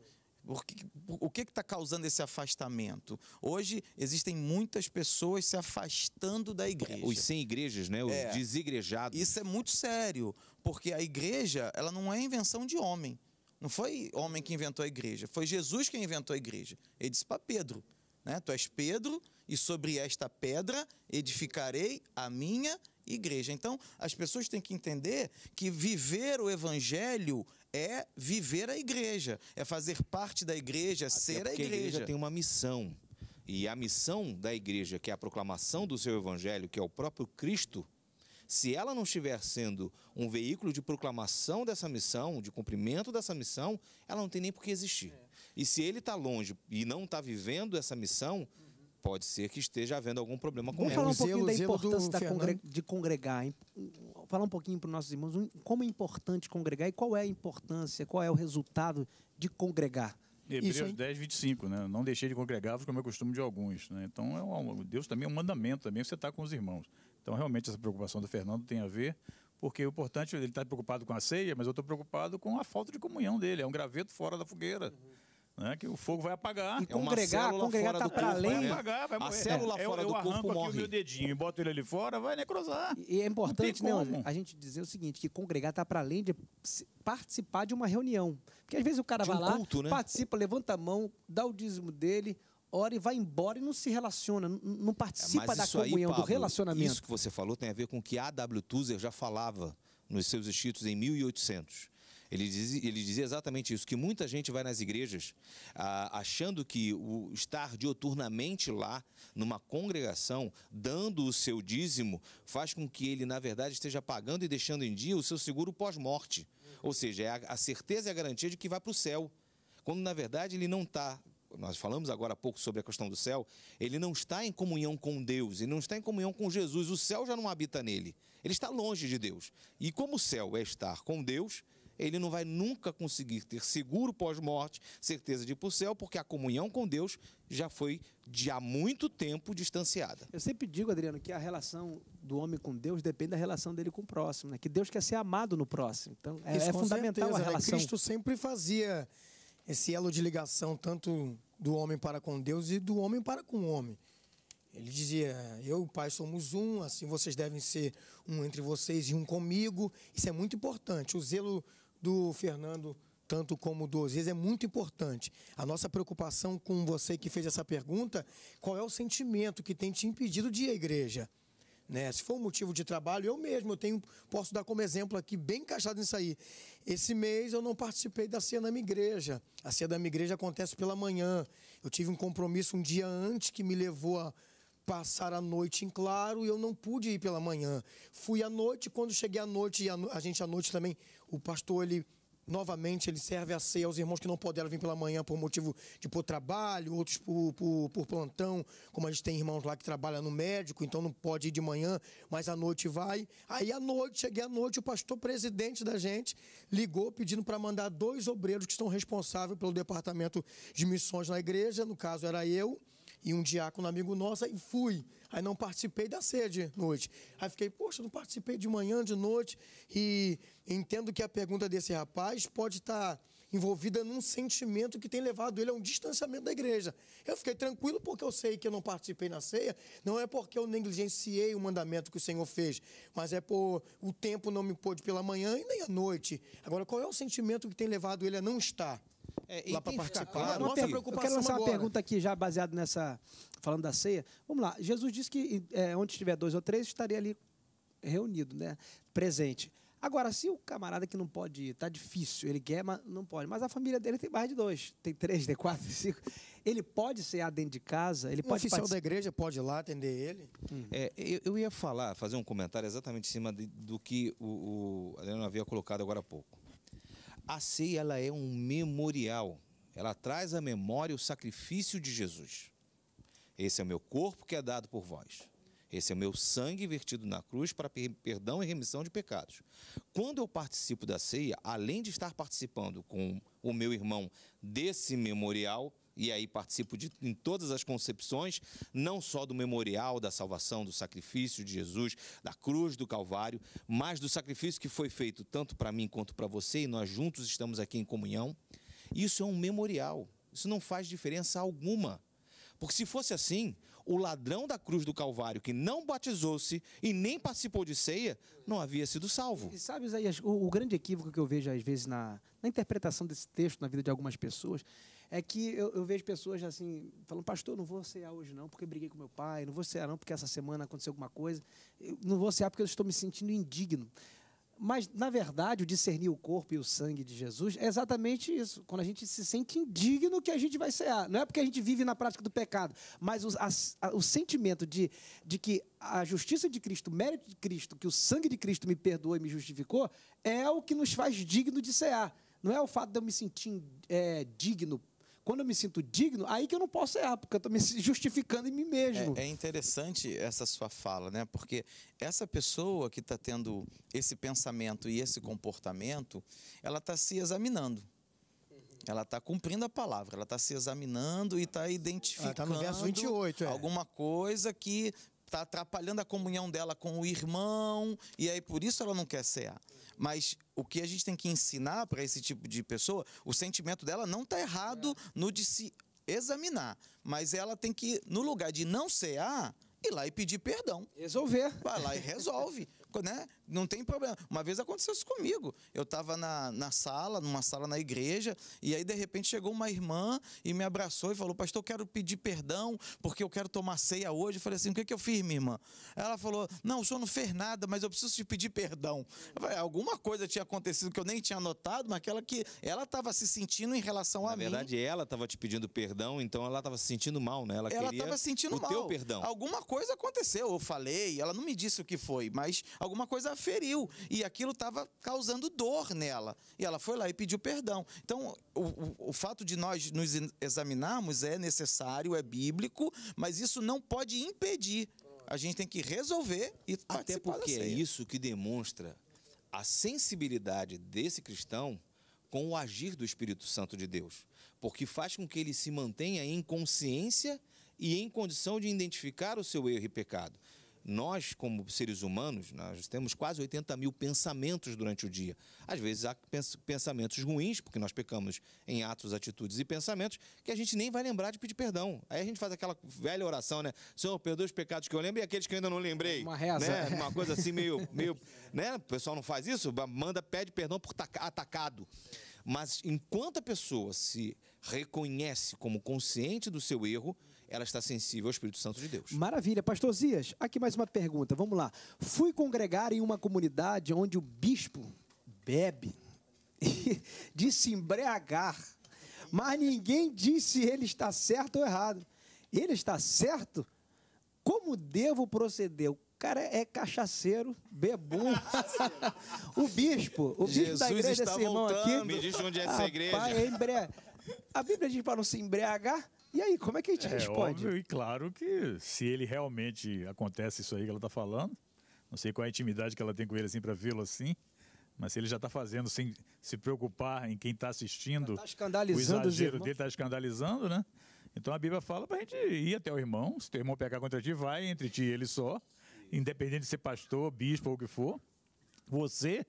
S2: O que está causando esse afastamento? Hoje existem muitas pessoas se afastando da igreja. Os sem
S4: igrejas, né? Os é. desigrejados.
S2: Isso é muito sério, porque a igreja ela não é invenção de homem. Não foi homem que inventou a igreja, foi Jesus quem inventou a igreja. Ele disse para Pedro: né? Tu és Pedro, e sobre esta pedra edificarei a minha igreja. Então, as pessoas têm que entender que viver o evangelho é viver a igreja,
S4: é fazer parte da igreja, Até ser a igreja. A igreja tem uma missão. E a missão da igreja, que é a proclamação do seu evangelho, que é o próprio Cristo, se ela não estiver sendo um veículo de proclamação dessa missão, de cumprimento dessa missão, ela não tem nem por que existir. É. E se ele está longe e não está vivendo essa missão, pode ser que esteja havendo algum problema com Vamos ela. Vamos falar um pouquinho zelo, da importância da
S1: de congregar. Falar um pouquinho para os nossos irmãos como é importante congregar e qual é a importância, qual é o resultado de congregar. Hebreus
S5: 10, 25, né? Não deixei de congregar como é costume de alguns. Né? Então, é um, Deus também é um mandamento, também você está com os irmãos. Então, realmente, essa preocupação do Fernando tem a ver, porque o importante, ele está preocupado com a ceia, mas eu estou preocupado com a falta de comunhão dele. É um graveto fora da fogueira. Uhum. Né, que o fogo vai apagar. E é congregar, é congregar tá para além. Vai apagar, vai morrer. A célula é, fora eu, do eu corpo morre. aqui o meu dedinho e boto ele ali fora, vai necrosar.
S1: E, e é importante, né, a gente dizer o seguinte, que congregar tá para além de participar de uma reunião. Porque às vezes o cara de vai um lá, culto, né? participa, levanta a mão, dá o dízimo dele, ora e vai embora e não se relaciona, não é, participa é, da comunhão, aí, Pablo, do relacionamento. Isso que
S4: você falou tem a ver com o que A.W. Tozer já falava nos seus escritos em 1800 ele dizia, ele dizia exatamente isso, que muita gente vai nas igrejas ah, achando que o estar dioturnamente lá, numa congregação, dando o seu dízimo, faz com que ele, na verdade, esteja pagando e deixando em dia o seu seguro pós-morte. Ou seja, é a, a certeza e a garantia de que vai para o céu. Quando, na verdade, ele não está nós falamos agora há pouco sobre a questão do céu, ele não está em comunhão com Deus, ele não está em comunhão com Jesus, o céu já não habita nele, ele está longe de Deus. E como o céu é estar com Deus, ele não vai nunca conseguir ter seguro pós-morte, certeza de ir para o céu, porque a comunhão com Deus já foi de há muito tempo distanciada.
S1: Eu sempre digo, Adriano, que a relação do homem com Deus depende da relação dele com o próximo, né? Que Deus quer ser amado no próximo. Então, é, Isso, é fundamental certeza, a né? relação. Né? Cristo
S3: sempre fazia esse elo de ligação tanto do homem para com Deus e do homem para com o homem. Ele dizia: Eu e o Pai somos um, assim vocês devem ser um entre vocês e um comigo. Isso é muito importante. O zelo do Fernando tanto como do Osias, é muito importante. A nossa preocupação com você que fez essa pergunta, qual é o sentimento que tem te impedido de ir à igreja? Né? Se for um motivo de trabalho, eu mesmo eu tenho, posso dar como exemplo aqui, bem encaixado nisso aí. Esse mês eu não participei da ceia na minha igreja. A ceia da minha igreja acontece pela manhã. Eu tive um compromisso um dia antes que me levou a passar a noite em claro e eu não pude ir pela manhã. Fui à noite, quando cheguei à noite, e a, a gente à noite também o pastor ele novamente ele serve a ceia aos irmãos que não puderam vir pela manhã por motivo de por trabalho, outros por, por, por, plantão, como a gente tem irmãos lá que trabalham no médico, então não pode ir de manhã, mas à noite vai. Aí à noite, cheguei à noite, o pastor presidente da gente ligou pedindo para mandar dois obreiros que estão responsáveis pelo departamento de missões na igreja, no caso era eu e um diácono amigo nosso, e fui. Aí não participei da ceia de noite. Aí fiquei, poxa, não participei de manhã, de noite. E entendo que a pergunta desse rapaz pode estar tá envolvida num sentimento que tem levado ele a um distanciamento da igreja. Eu fiquei tranquilo porque eu sei que eu não participei na ceia, não é porque eu negligenciei o mandamento que o Senhor fez, mas é por o tempo não me pôde pela manhã e nem à noite. Agora, qual é o sentimento que tem levado ele a não estar?
S4: É,
S1: lá para participar. Uma, uma per... Eu quero lançar agora. uma pergunta aqui já baseado nessa falando da ceia. Vamos lá. Jesus disse que é, onde tiver dois ou três estaria ali reunido, né? Presente. Agora, se o camarada que não pode ir, tá difícil, ele quer, mas não pode. Mas a família dele tem mais de dois, tem três, tem quatro, tem cinco. Ele pode ser dentro de casa, ele um pode. O oficial da igreja
S3: pode ir lá atender ele.
S4: Hum. É, eu, eu, ia falar, fazer um comentário exatamente em cima de, do que o, o Adriano havia colocado agora há pouco. A ceia ela é um memorial. Ela traz à memória o sacrifício de Jesus. Esse é o meu corpo que é dado por vós. Esse é o meu sangue vertido na cruz para perdão e remissão de pecados. Quando eu participo da ceia, além de estar participando com o meu irmão desse memorial, e aí participo de, em todas as concepções, não só do memorial da salvação, do sacrifício de Jesus, da cruz do Calvário, mas do sacrifício que foi feito tanto para mim quanto para você, e nós juntos estamos aqui em comunhão. Isso é um memorial, isso não faz diferença alguma. Porque se fosse assim, o ladrão da cruz do Calvário que não batizou-se e nem participou de ceia, não havia sido salvo. E
S1: sabe, Isaías, o, o grande equívoco que eu vejo às vezes na, na interpretação desse texto na vida de algumas pessoas é que eu, eu, vejo pessoas assim, falando, pastor, não vou cear hoje não, porque briguei com meu pai, não vou cear não, porque essa semana aconteceu alguma coisa, eu não vou cear porque eu estou me sentindo indigno. Mas, na verdade, o discernir o corpo e o sangue de Jesus é exatamente isso. Quando a gente se sente indigno que a gente vai cear. Não é porque a gente vive na prática do pecado, mas o, a, o sentimento de, de que a justiça de Cristo, o mérito de Cristo, que o sangue de Cristo me perdoou e me justificou, é o que nos faz digno de cear. Não é o fato de eu me sentir
S2: é, digno, quando eu me sinto digno, aí que eu não posso errar, porque eu estou me justificando em mim mesmo. É, é, interessante essa sua fala, né? Porque essa pessoa que está tendo esse pensamento e esse comportamento, ela está se examinando. Ela está cumprindo a palavra, ela está se examinando e está identificando tá no verso 28, é. alguma coisa que está atrapalhando a comunhão dela com o irmão, e aí por isso ela não quer ser. Mas o que a gente tem que ensinar para esse tipo de pessoa, o sentimento dela não está errado é. no de se examinar, mas ela tem que, no lugar de não ser A, ir lá e pedir perdão. Resolver. Vai lá e resolve. né? Não tem problema. Uma vez aconteceu isso comigo. Eu estava na, na sala, numa sala na igreja, e aí de repente chegou uma irmã e me abraçou e falou: Pastor, eu quero pedir perdão porque eu quero tomar ceia hoje. Eu falei assim: O que, é que eu fiz, minha irmã? Ela falou: Não, o senhor não fez nada, mas eu preciso te pedir perdão. Falei, Alguma coisa tinha acontecido que eu nem tinha notado, mas aquela que ela estava se sentindo em relação na a verdade, mim. Na
S4: verdade, ela estava te pedindo perdão, então ela estava se sentindo mal, né? Ela estava sentindo o mal. Teu perdão.
S2: Alguma coisa aconteceu, eu falei, ela não me disse o que foi, mas alguma coisa feriu e aquilo estava causando dor nela. E ela foi lá e pediu perdão. Então, o, o, o fato de nós nos examinarmos é necessário, é bíblico, mas isso não pode impedir. A gente tem que resolver
S4: e Até porque é isso que demonstra a sensibilidade desse cristão com o agir do Espírito Santo de Deus, porque faz com que ele se mantenha em consciência e em condição de identificar o seu erro e pecado nós, como seres humanos, nós temos quase 80 mil pensamentos durante o dia. Às vezes há pensamentos ruins, porque nós pecamos em atos, atitudes e pensamentos, que a gente nem vai lembrar de pedir perdão. Aí a gente faz aquela velha oração, né? Senhor, perdoa os pecados que eu lembro e aqueles que eu ainda não lembrei. Uma reza. Né? Uma coisa assim meio... meio né? O pessoal não faz isso? Manda, pede perdão por atacado. Mas enquanto a pessoa se reconhece como consciente do seu erro ela está sensível ao Espírito Santo de Deus.
S1: Maravilha. Pastor Zias, aqui mais uma pergunta. Vamos lá. Fui congregar em uma comunidade onde o bispo bebe, de se embriagar, mas ninguém disse se ele está certo ou errado. Ele está certo? Como devo proceder? O cara é cachaceiro, bebum. o bispo, o bispo Jesus da igreja, esse irmão voltando. aqui. Me diz onde é essa igreja. É A Bíblia diz para não se embriagar, e aí, como é que a gente é, responde? Óbvio, e claro que se
S5: ele realmente acontece isso aí que ela está falando, não sei qual é a intimidade que ela tem com ele assim para vê-lo assim, mas se ele já está fazendo sem se preocupar em quem está assistindo, tá escandalizando o exagero dele está escandalizando, né? Então a Bíblia fala para a gente ir até o irmão, se teu irmão pegar contra ti, vai entre ti e ele só, independente de ser pastor, bispo ou o que for. Você,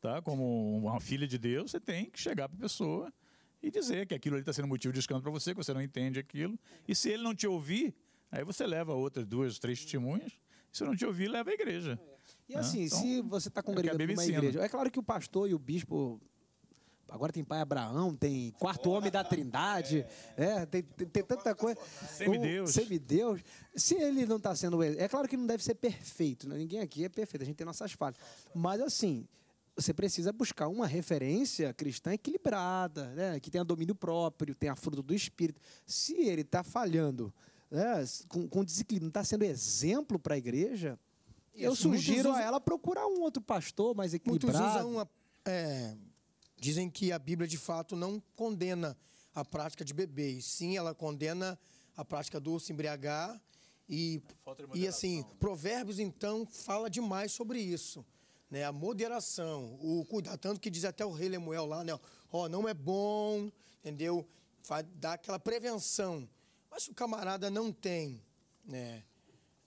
S5: tá, como uma filha de Deus, você tem que chegar para a pessoa e dizer que aquilo ali está sendo motivo de escândalo para você, que você não entende aquilo. E se ele não te ouvir, aí você leva
S1: outras duas, três testemunhas. Se não te ouvir,
S5: leva a igreja.
S1: E assim, né? então, se
S5: você está é congregando numa igreja, é
S1: claro que o pastor e o bispo Agora tem pai Abraão, tem quarto homem da Trindade, é. É, tem, tem, tem tanta coisa. Semideus. O, semideus. Se ele não está sendo. É claro que não deve ser perfeito, né? ninguém aqui é perfeito, a gente tem nossas falhas. Mas assim, você precisa buscar uma referência cristã equilibrada, né? que tenha domínio próprio, tenha fruto do Espírito. Se ele está falhando né? com, com desequilíbrio,
S3: não está sendo exemplo para a igreja,
S2: eu sugiro a
S3: ela procurar um outro pastor mais equilibrado. Muitos usam uma, é, dizem que a Bíblia, de fato, não condena a prática de beber, e sim ela condena a prática do se embriagar. E, e assim, né? Provérbios, então, fala demais sobre isso né, a moderação, o cuidar, tanto que diz até o Rei Lemuel lá, né, ó, não é bom, entendeu? Faz, dá aquela prevenção. Mas se o camarada não tem né,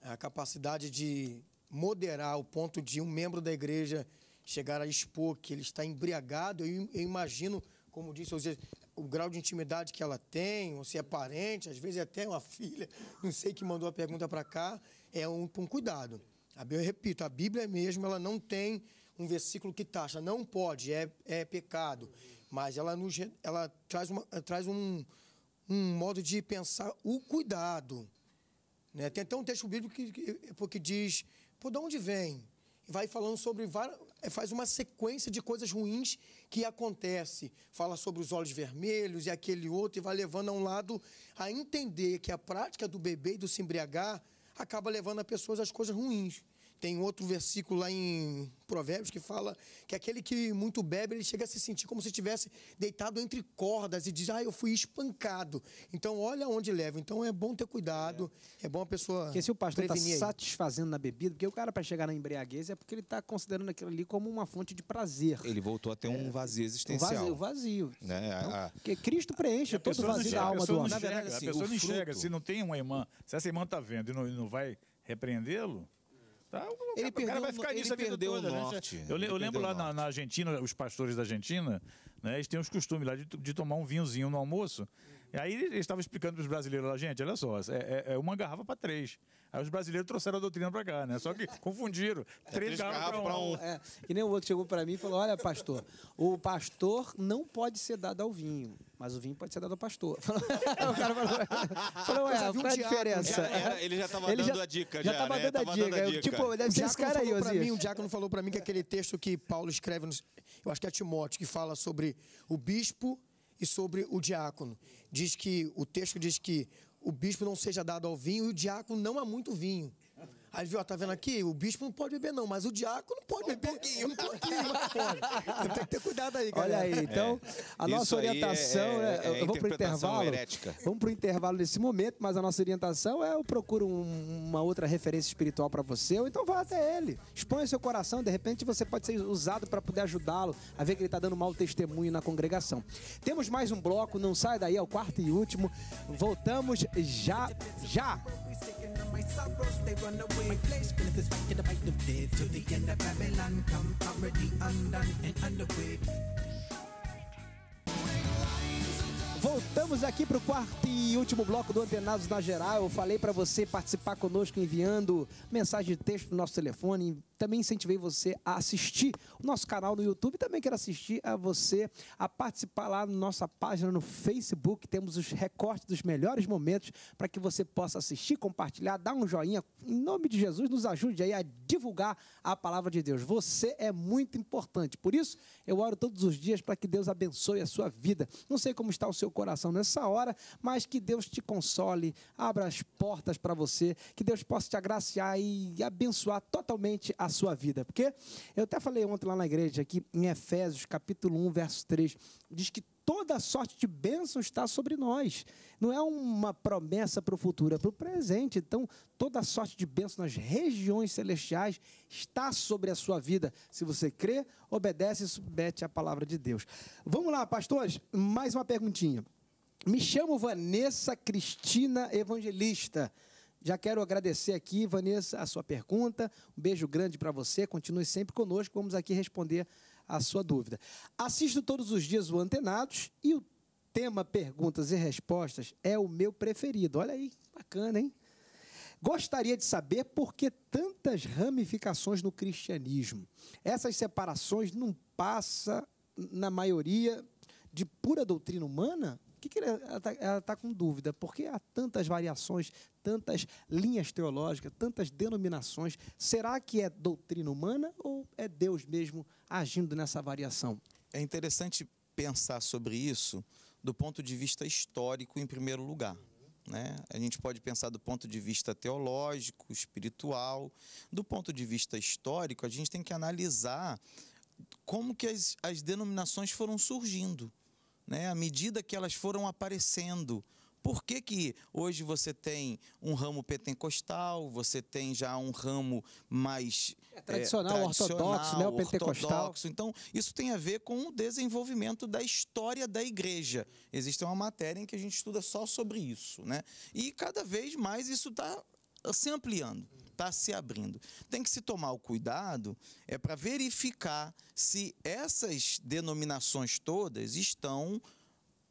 S3: a capacidade de moderar o ponto de um membro da igreja chegar a expor que ele está embriagado, eu, eu imagino, como disse, seja, o grau de intimidade que ela tem, ou se é parente, às vezes é até uma filha, não sei que mandou a pergunta para cá, é um, um cuidado. Eu repito, a Bíblia mesmo, ela não tem um versículo que taxa, não pode, é, é pecado. Mas ela, nos, ela traz, uma, traz um, um modo de pensar o cuidado. Né? Tem até um texto bíblico que, que, que diz, por de onde vem? Vai falando sobre, é, faz uma sequência de coisas ruins que acontece. Fala sobre os olhos vermelhos e aquele outro, e vai levando a um lado a entender que a prática do bebê e do se embriagar acaba levando as pessoas às coisas ruins. Tem outro versículo lá em Provérbios que fala que aquele que muito bebe, ele chega a se sentir como se estivesse deitado entre cordas e diz: Ah, eu fui espancado. Então, olha onde leva. Então, é bom ter cuidado. É, é bom a pessoa. Porque se o pastor está
S1: satisfazendo na bebida, porque o cara, para chegar na embriaguez, é porque ele está considerando aquilo ali como uma fonte de prazer.
S4: Ele voltou a ter é, um vazio existencial. Um vazio, vazio. Né? Então, a, a,
S1: porque Cristo preenche todo o vazio da alma do homem. Na verdade, assim, a pessoa não enxerga. Se não tem uma irmã,
S5: se essa irmã está vendo e não, e não vai repreendê-lo Tá, o ele o perdeu, cara vai ficar nisso a vida toda, o né? norte. Eu, eu lembro lá na, na, Argentina, os pastores da Argentina, né, eles têm os costumes lá de, de tomar um vinhozinho no almoço. E aí eles estavam explicando para os brasileiros lá, gente, olha só, é, é, é uma garrafa para três.
S1: Aí os brasileiros trouxeram a doutrina para cá, né? Só que confundiram. É, três, três garrafas para um. um. É, que nem o outro chegou para mim e falou, olha, pastor, o pastor não pode ser dado ao vinho mas o vinho
S3: pode ser dado ao pastor. o cara
S4: falou, falou ué, qual é a diferença? Já né? era, ele já estava dando já, a dica. Já, já tava né? dando a dica. Dando a dica. Tipo, deve ser esse cara aí, pra mim, O
S3: diácono falou para mim que aquele texto que Paulo escreve, eu acho que é Timóteo, que fala sobre o bispo e sobre o diácono. Diz que, o texto diz que o bispo não seja dado ao vinho e o diácono não há muito vinho. Aí viu, ó, tá vendo aqui? O bispo não pode beber, não, mas o diácono pode beber. Pouquinho. Um pouquinho, tem que ter cuidado aí, galera. Olha aí, então, é. a nossa Isso orientação é. é, é vamos pro intervalo. Herética.
S1: Vamos pro intervalo nesse momento, mas a nossa orientação é eu procuro um, uma outra referência espiritual para você, ou então vá até ele. Exponha seu coração, de repente você pode ser usado para poder ajudá-lo a ver que ele tá dando mau testemunho na congregação. Temos mais um bloco, não sai daí, é o quarto e último. Voltamos já, já my sorrows they run away. My flesh the of death to the end of Babylon. Come already undone and underway. Voltamos aqui para o quarto e último bloco do Antenados na Geral. Eu falei para você participar conosco enviando mensagem de texto no nosso telefone, também incentivei você a assistir o nosso canal no YouTube. Também quero assistir a você a participar lá na nossa página no Facebook. Temos os recortes dos melhores momentos para que você possa assistir, compartilhar, dar um joinha. Em nome de Jesus, nos ajude aí a divulgar a palavra de Deus. Você é muito importante. Por isso, eu oro todos os dias para que Deus abençoe a sua vida. Não sei como está o seu coração nessa hora, mas que Deus te console, abra as portas para você, que Deus possa te agraciar e abençoar totalmente a sua vida. Porque eu até falei ontem lá na igreja, aqui em Efésios, capítulo 1, verso 3, diz que toda sorte de bênção está sobre nós. Não é uma promessa para o futuro, é para o presente. Então, toda sorte de bênção nas regiões celestiais está sobre a sua vida. Se você crê, obedece e submete à palavra de Deus. Vamos lá, pastores, mais uma perguntinha. Me chamo Vanessa Cristina Evangelista. Já quero agradecer aqui, Vanessa, a sua pergunta. Um beijo grande para você. Continue sempre conosco. Vamos aqui responder a sua dúvida. Assisto todos os dias o Antenados e o tema Perguntas e Respostas é o meu preferido. Olha aí, bacana, hein? Gostaria de saber por que tantas ramificações no cristianismo. Essas separações não passa na maioria de pura doutrina humana? que, que ela está tá com dúvida? Porque há tantas variações, tantas linhas teológicas, tantas denominações. Será que é doutrina humana ou é Deus mesmo
S2: agindo nessa variação? É interessante pensar sobre isso do ponto de vista histórico, em primeiro lugar. Né? A gente pode pensar do ponto de vista teológico, espiritual. Do ponto de vista histórico, a gente tem que analisar como que as, as denominações foram surgindo né, à medida que elas foram aparecendo. Por que, que hoje você tem um ramo pentecostal, você tem já um ramo mais é tradicional, é, tradicional ortodoxo, né, o pentecostal. Ortodoxo. Então, isso tem a ver com o desenvolvimento da história da igreja. Existe uma matéria em que a gente estuda só sobre isso. Né? E cada vez mais isso está se ampliando está se abrindo. Tem que se tomar o cuidado é para verificar se essas denominações todas estão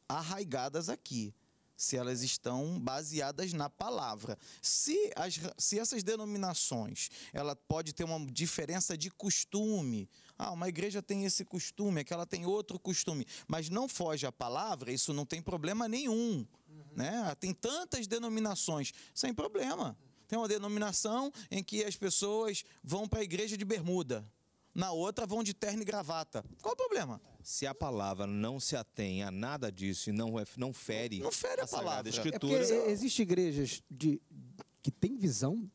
S2: arraigadas aqui se elas estão baseadas na palavra. Se, as, se essas denominações, ela pode ter uma diferença de costume. Ah, uma igreja tem esse costume, aquela tem outro costume, mas não foge à palavra, isso não tem problema nenhum. Uhum. Né? Tem tantas denominações, sem problema. Tem uma denominação em que as pessoas vão para a igreja de bermuda. Na outra vão de
S4: terno e gravata. Qual o problema? Se a palavra não se atém a nada disso e não, é, não fere, não fere a, a palavra. É Escritura. É
S1: existe igrejas de, que têm visão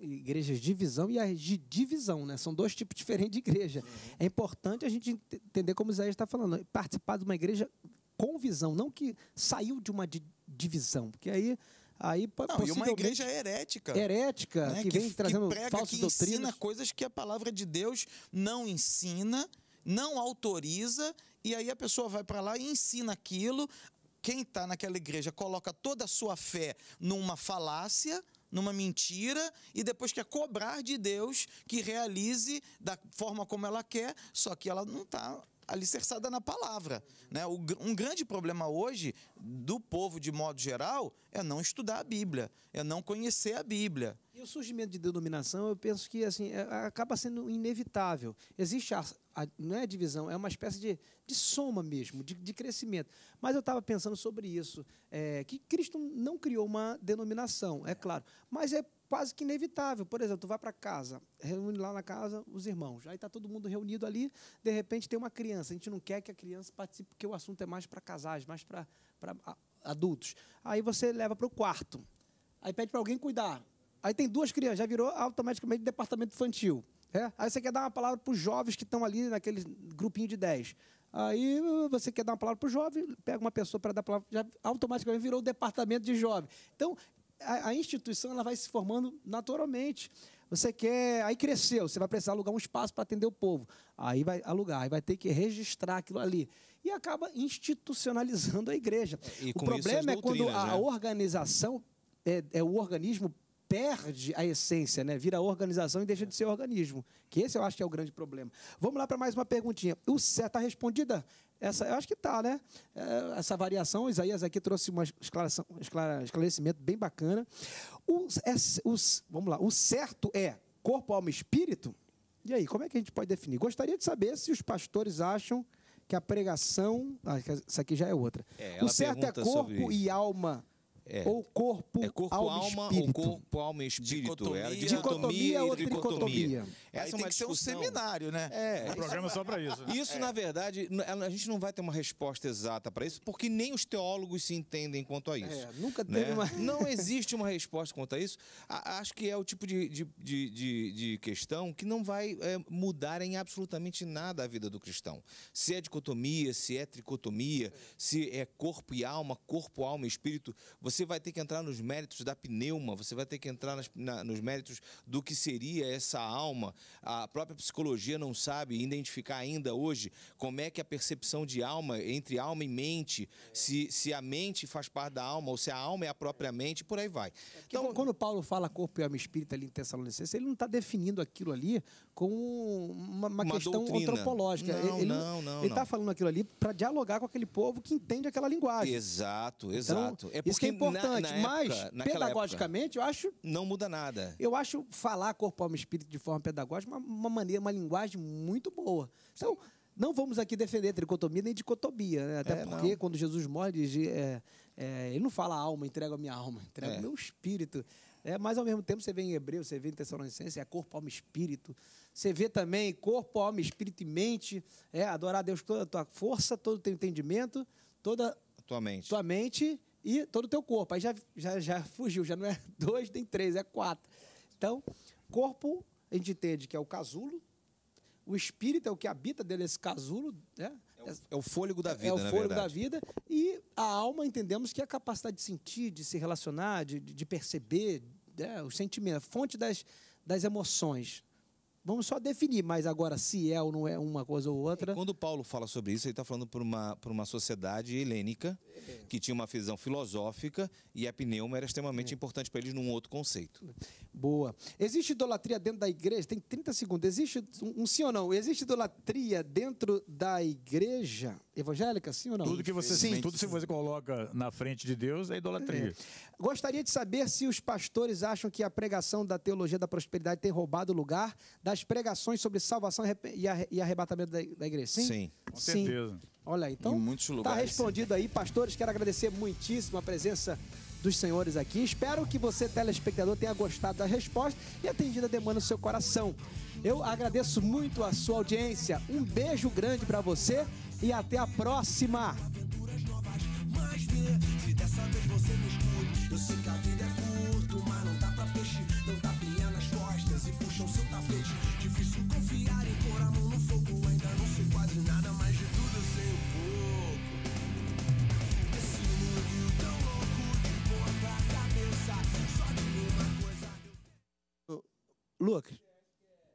S1: igrejas de visão e as de divisão, né? São dois tipos diferentes de igreja. É importante a gente entender como Isaías está falando, participar de uma igreja com visão, não que saiu de uma divisão, porque aí Aí, não, e uma igreja herética. Herética, né? que, que, vem trazendo que prega, falsas que doutrinas. ensina
S2: coisas que a palavra de Deus não ensina, não autoriza, e aí a pessoa vai para lá e ensina aquilo. Quem está naquela igreja coloca toda a sua fé numa falácia, numa mentira e depois quer cobrar de Deus que realize da forma como ela quer, só que ela não está alicerçada na palavra. Né? um grande problema hoje do povo, de modo geral, é não estudar a Bíblia, é não conhecer a Bíblia. E
S1: o surgimento de denominação, eu penso que assim é, acaba sendo inevitável. Existe a, a não é a divisão, é uma espécie de, de soma mesmo, de, de crescimento. Mas eu estava pensando sobre isso, é, que Cristo não criou uma denominação, é claro. Mas é quase que inevitável. Por exemplo, tu vai para casa, reúne lá na casa os irmãos. Aí está todo mundo reunido ali, de repente tem uma criança. A gente não quer que a criança participe, porque o assunto é mais para casais, mais para adultos. Aí você leva para o quarto. Aí pede para alguém cuidar. Aí tem duas crianças, já virou automaticamente departamento infantil. É? Aí você quer dar uma palavra para os jovens que estão ali naquele grupinho de 10. Aí você quer dar uma palavra para o jovem, pega uma pessoa para dar palavra, já automaticamente virou o departamento de jovem. Então, a, instituição ela vai se formando naturalmente. Você quer, aí cresceu, você vai precisar alugar um espaço para atender o povo. Aí vai alugar, aí vai ter que registrar aquilo ali. E acaba institucionalizando a igreja. É, e o problema é quando a né? organização, é, é, o organismo perde a essência, né? vira organização e deixa de ser organismo. Que esse eu acho que é o grande problema. Vamos lá para mais uma perguntinha. O Cé está respondida? Essa, eu acho que tá, né? É, essa variação, Isaías aqui trouxe um esclarecimento bem bacana. O, é, o, vamos lá, o certo é corpo, alma e espírito? E aí, como é que a gente pode definir? Gostaria de saber se os pastores acham que a pregação. Ah, essa aqui já é outra. É, o certo é corpo e alma. É. Ou corpo, é corpo, alma, alma espírito. ou
S4: corpo, alma e espírito. Dicotomia, é dicotomia, dicotomia ou tricotomia. Essa é Aí que discussão. ser um seminário, né? É. Um programa só para isso. Né? Isso, é. na verdade, a gente não vai ter uma resposta exata para isso, porque nem os teólogos se entendem quanto a isso. É, nunca né? teve né? uma... Não existe uma resposta quanto a isso. Acho que é o tipo de, de, de, de questão que não vai é, mudar em absolutamente nada a vida do cristão. Se é dicotomia, se é tricotomia, se é corpo e alma, corpo, alma e espírito, você vai ter que entrar nos méritos da pneuma, você vai ter que entrar nas, na, nos méritos do que seria essa alma, a própria psicologia não sabe identificar ainda hoje como é que a percepção de alma, entre alma e mente, se, se a mente faz parte da alma ou se a alma é a própria mente, por aí vai. É, então, quando Paulo fala corpo
S1: e alma espírita espírito ali em Tessalonicense ele não está definindo aquilo ali como uma, uma, uma questão doutrina. antropológica. Não, ele, não, não. Ele está falando aquilo ali para dialogar com aquele povo que entende aquela linguagem. Exato, então, exato. Então, é isso que é importante, na, na mas pedagogicamente, época, eu acho. Não muda nada. Eu acho falar corpo, alma e espírito de forma pedagógica linguagem, uma, uma maneira, uma linguagem muito boa. Então, não vamos aqui defender tricotomia nem dicotomia, né? até é, porque não. quando Jesus morre, é, é, ele não fala alma, entrega a minha alma, entrega o é. meu espírito. É, mas ao mesmo tempo você vê em Hebreu, você vê em Tessalonicense, é corpo, alma e espírito. Você vê também corpo, alma, espírito e mente. É adorar a Deus toda a tua força, todo o teu entendimento, toda a tua mente. Tua mente e todo o teu corpo. Aí já, já, já fugiu, já não é dois nem três, é quatro. Então, corpo, a gente entende que é o casulo, o espírito é o que habita dentro desse casulo,
S4: né? É o, é o fôlego da vida. É o fôlego verdade. da
S1: vida. E a alma entendemos que é a capacidade de sentir, de se relacionar, de, de perceber, né? os sentimentos,
S4: fonte das, das emoções. Vamos só definir, mas agora se é ou não é uma coisa ou outra. E quando Paulo fala sobre isso, ele está falando por uma, por uma sociedade helênica é. que tinha uma visão filosófica e a pneuma era extremamente é. importante para eles num outro conceito.
S1: Boa. Existe idolatria dentro da igreja? Tem 30 segundos. Existe um, um sim ou não? Existe idolatria dentro da igreja evangélica, sim ou não? Tudo que você sim. tudo
S5: que você coloca na frente de Deus é idolatria. É.
S1: Gostaria de saber se os pastores acham que a pregação da teologia da prosperidade tem roubado o lugar da das pregações sobre salvação e arrebatamento da igreja. Sim? Sim. Com certeza.
S2: Olha, então está respondido
S1: aí. Pastores, quero agradecer muitíssimo a presença dos senhores aqui. Espero que você, telespectador, tenha gostado da resposta e atendido a demanda do seu coração. Eu agradeço muito a sua audiência. Um beijo grande para você e até a próxima. look,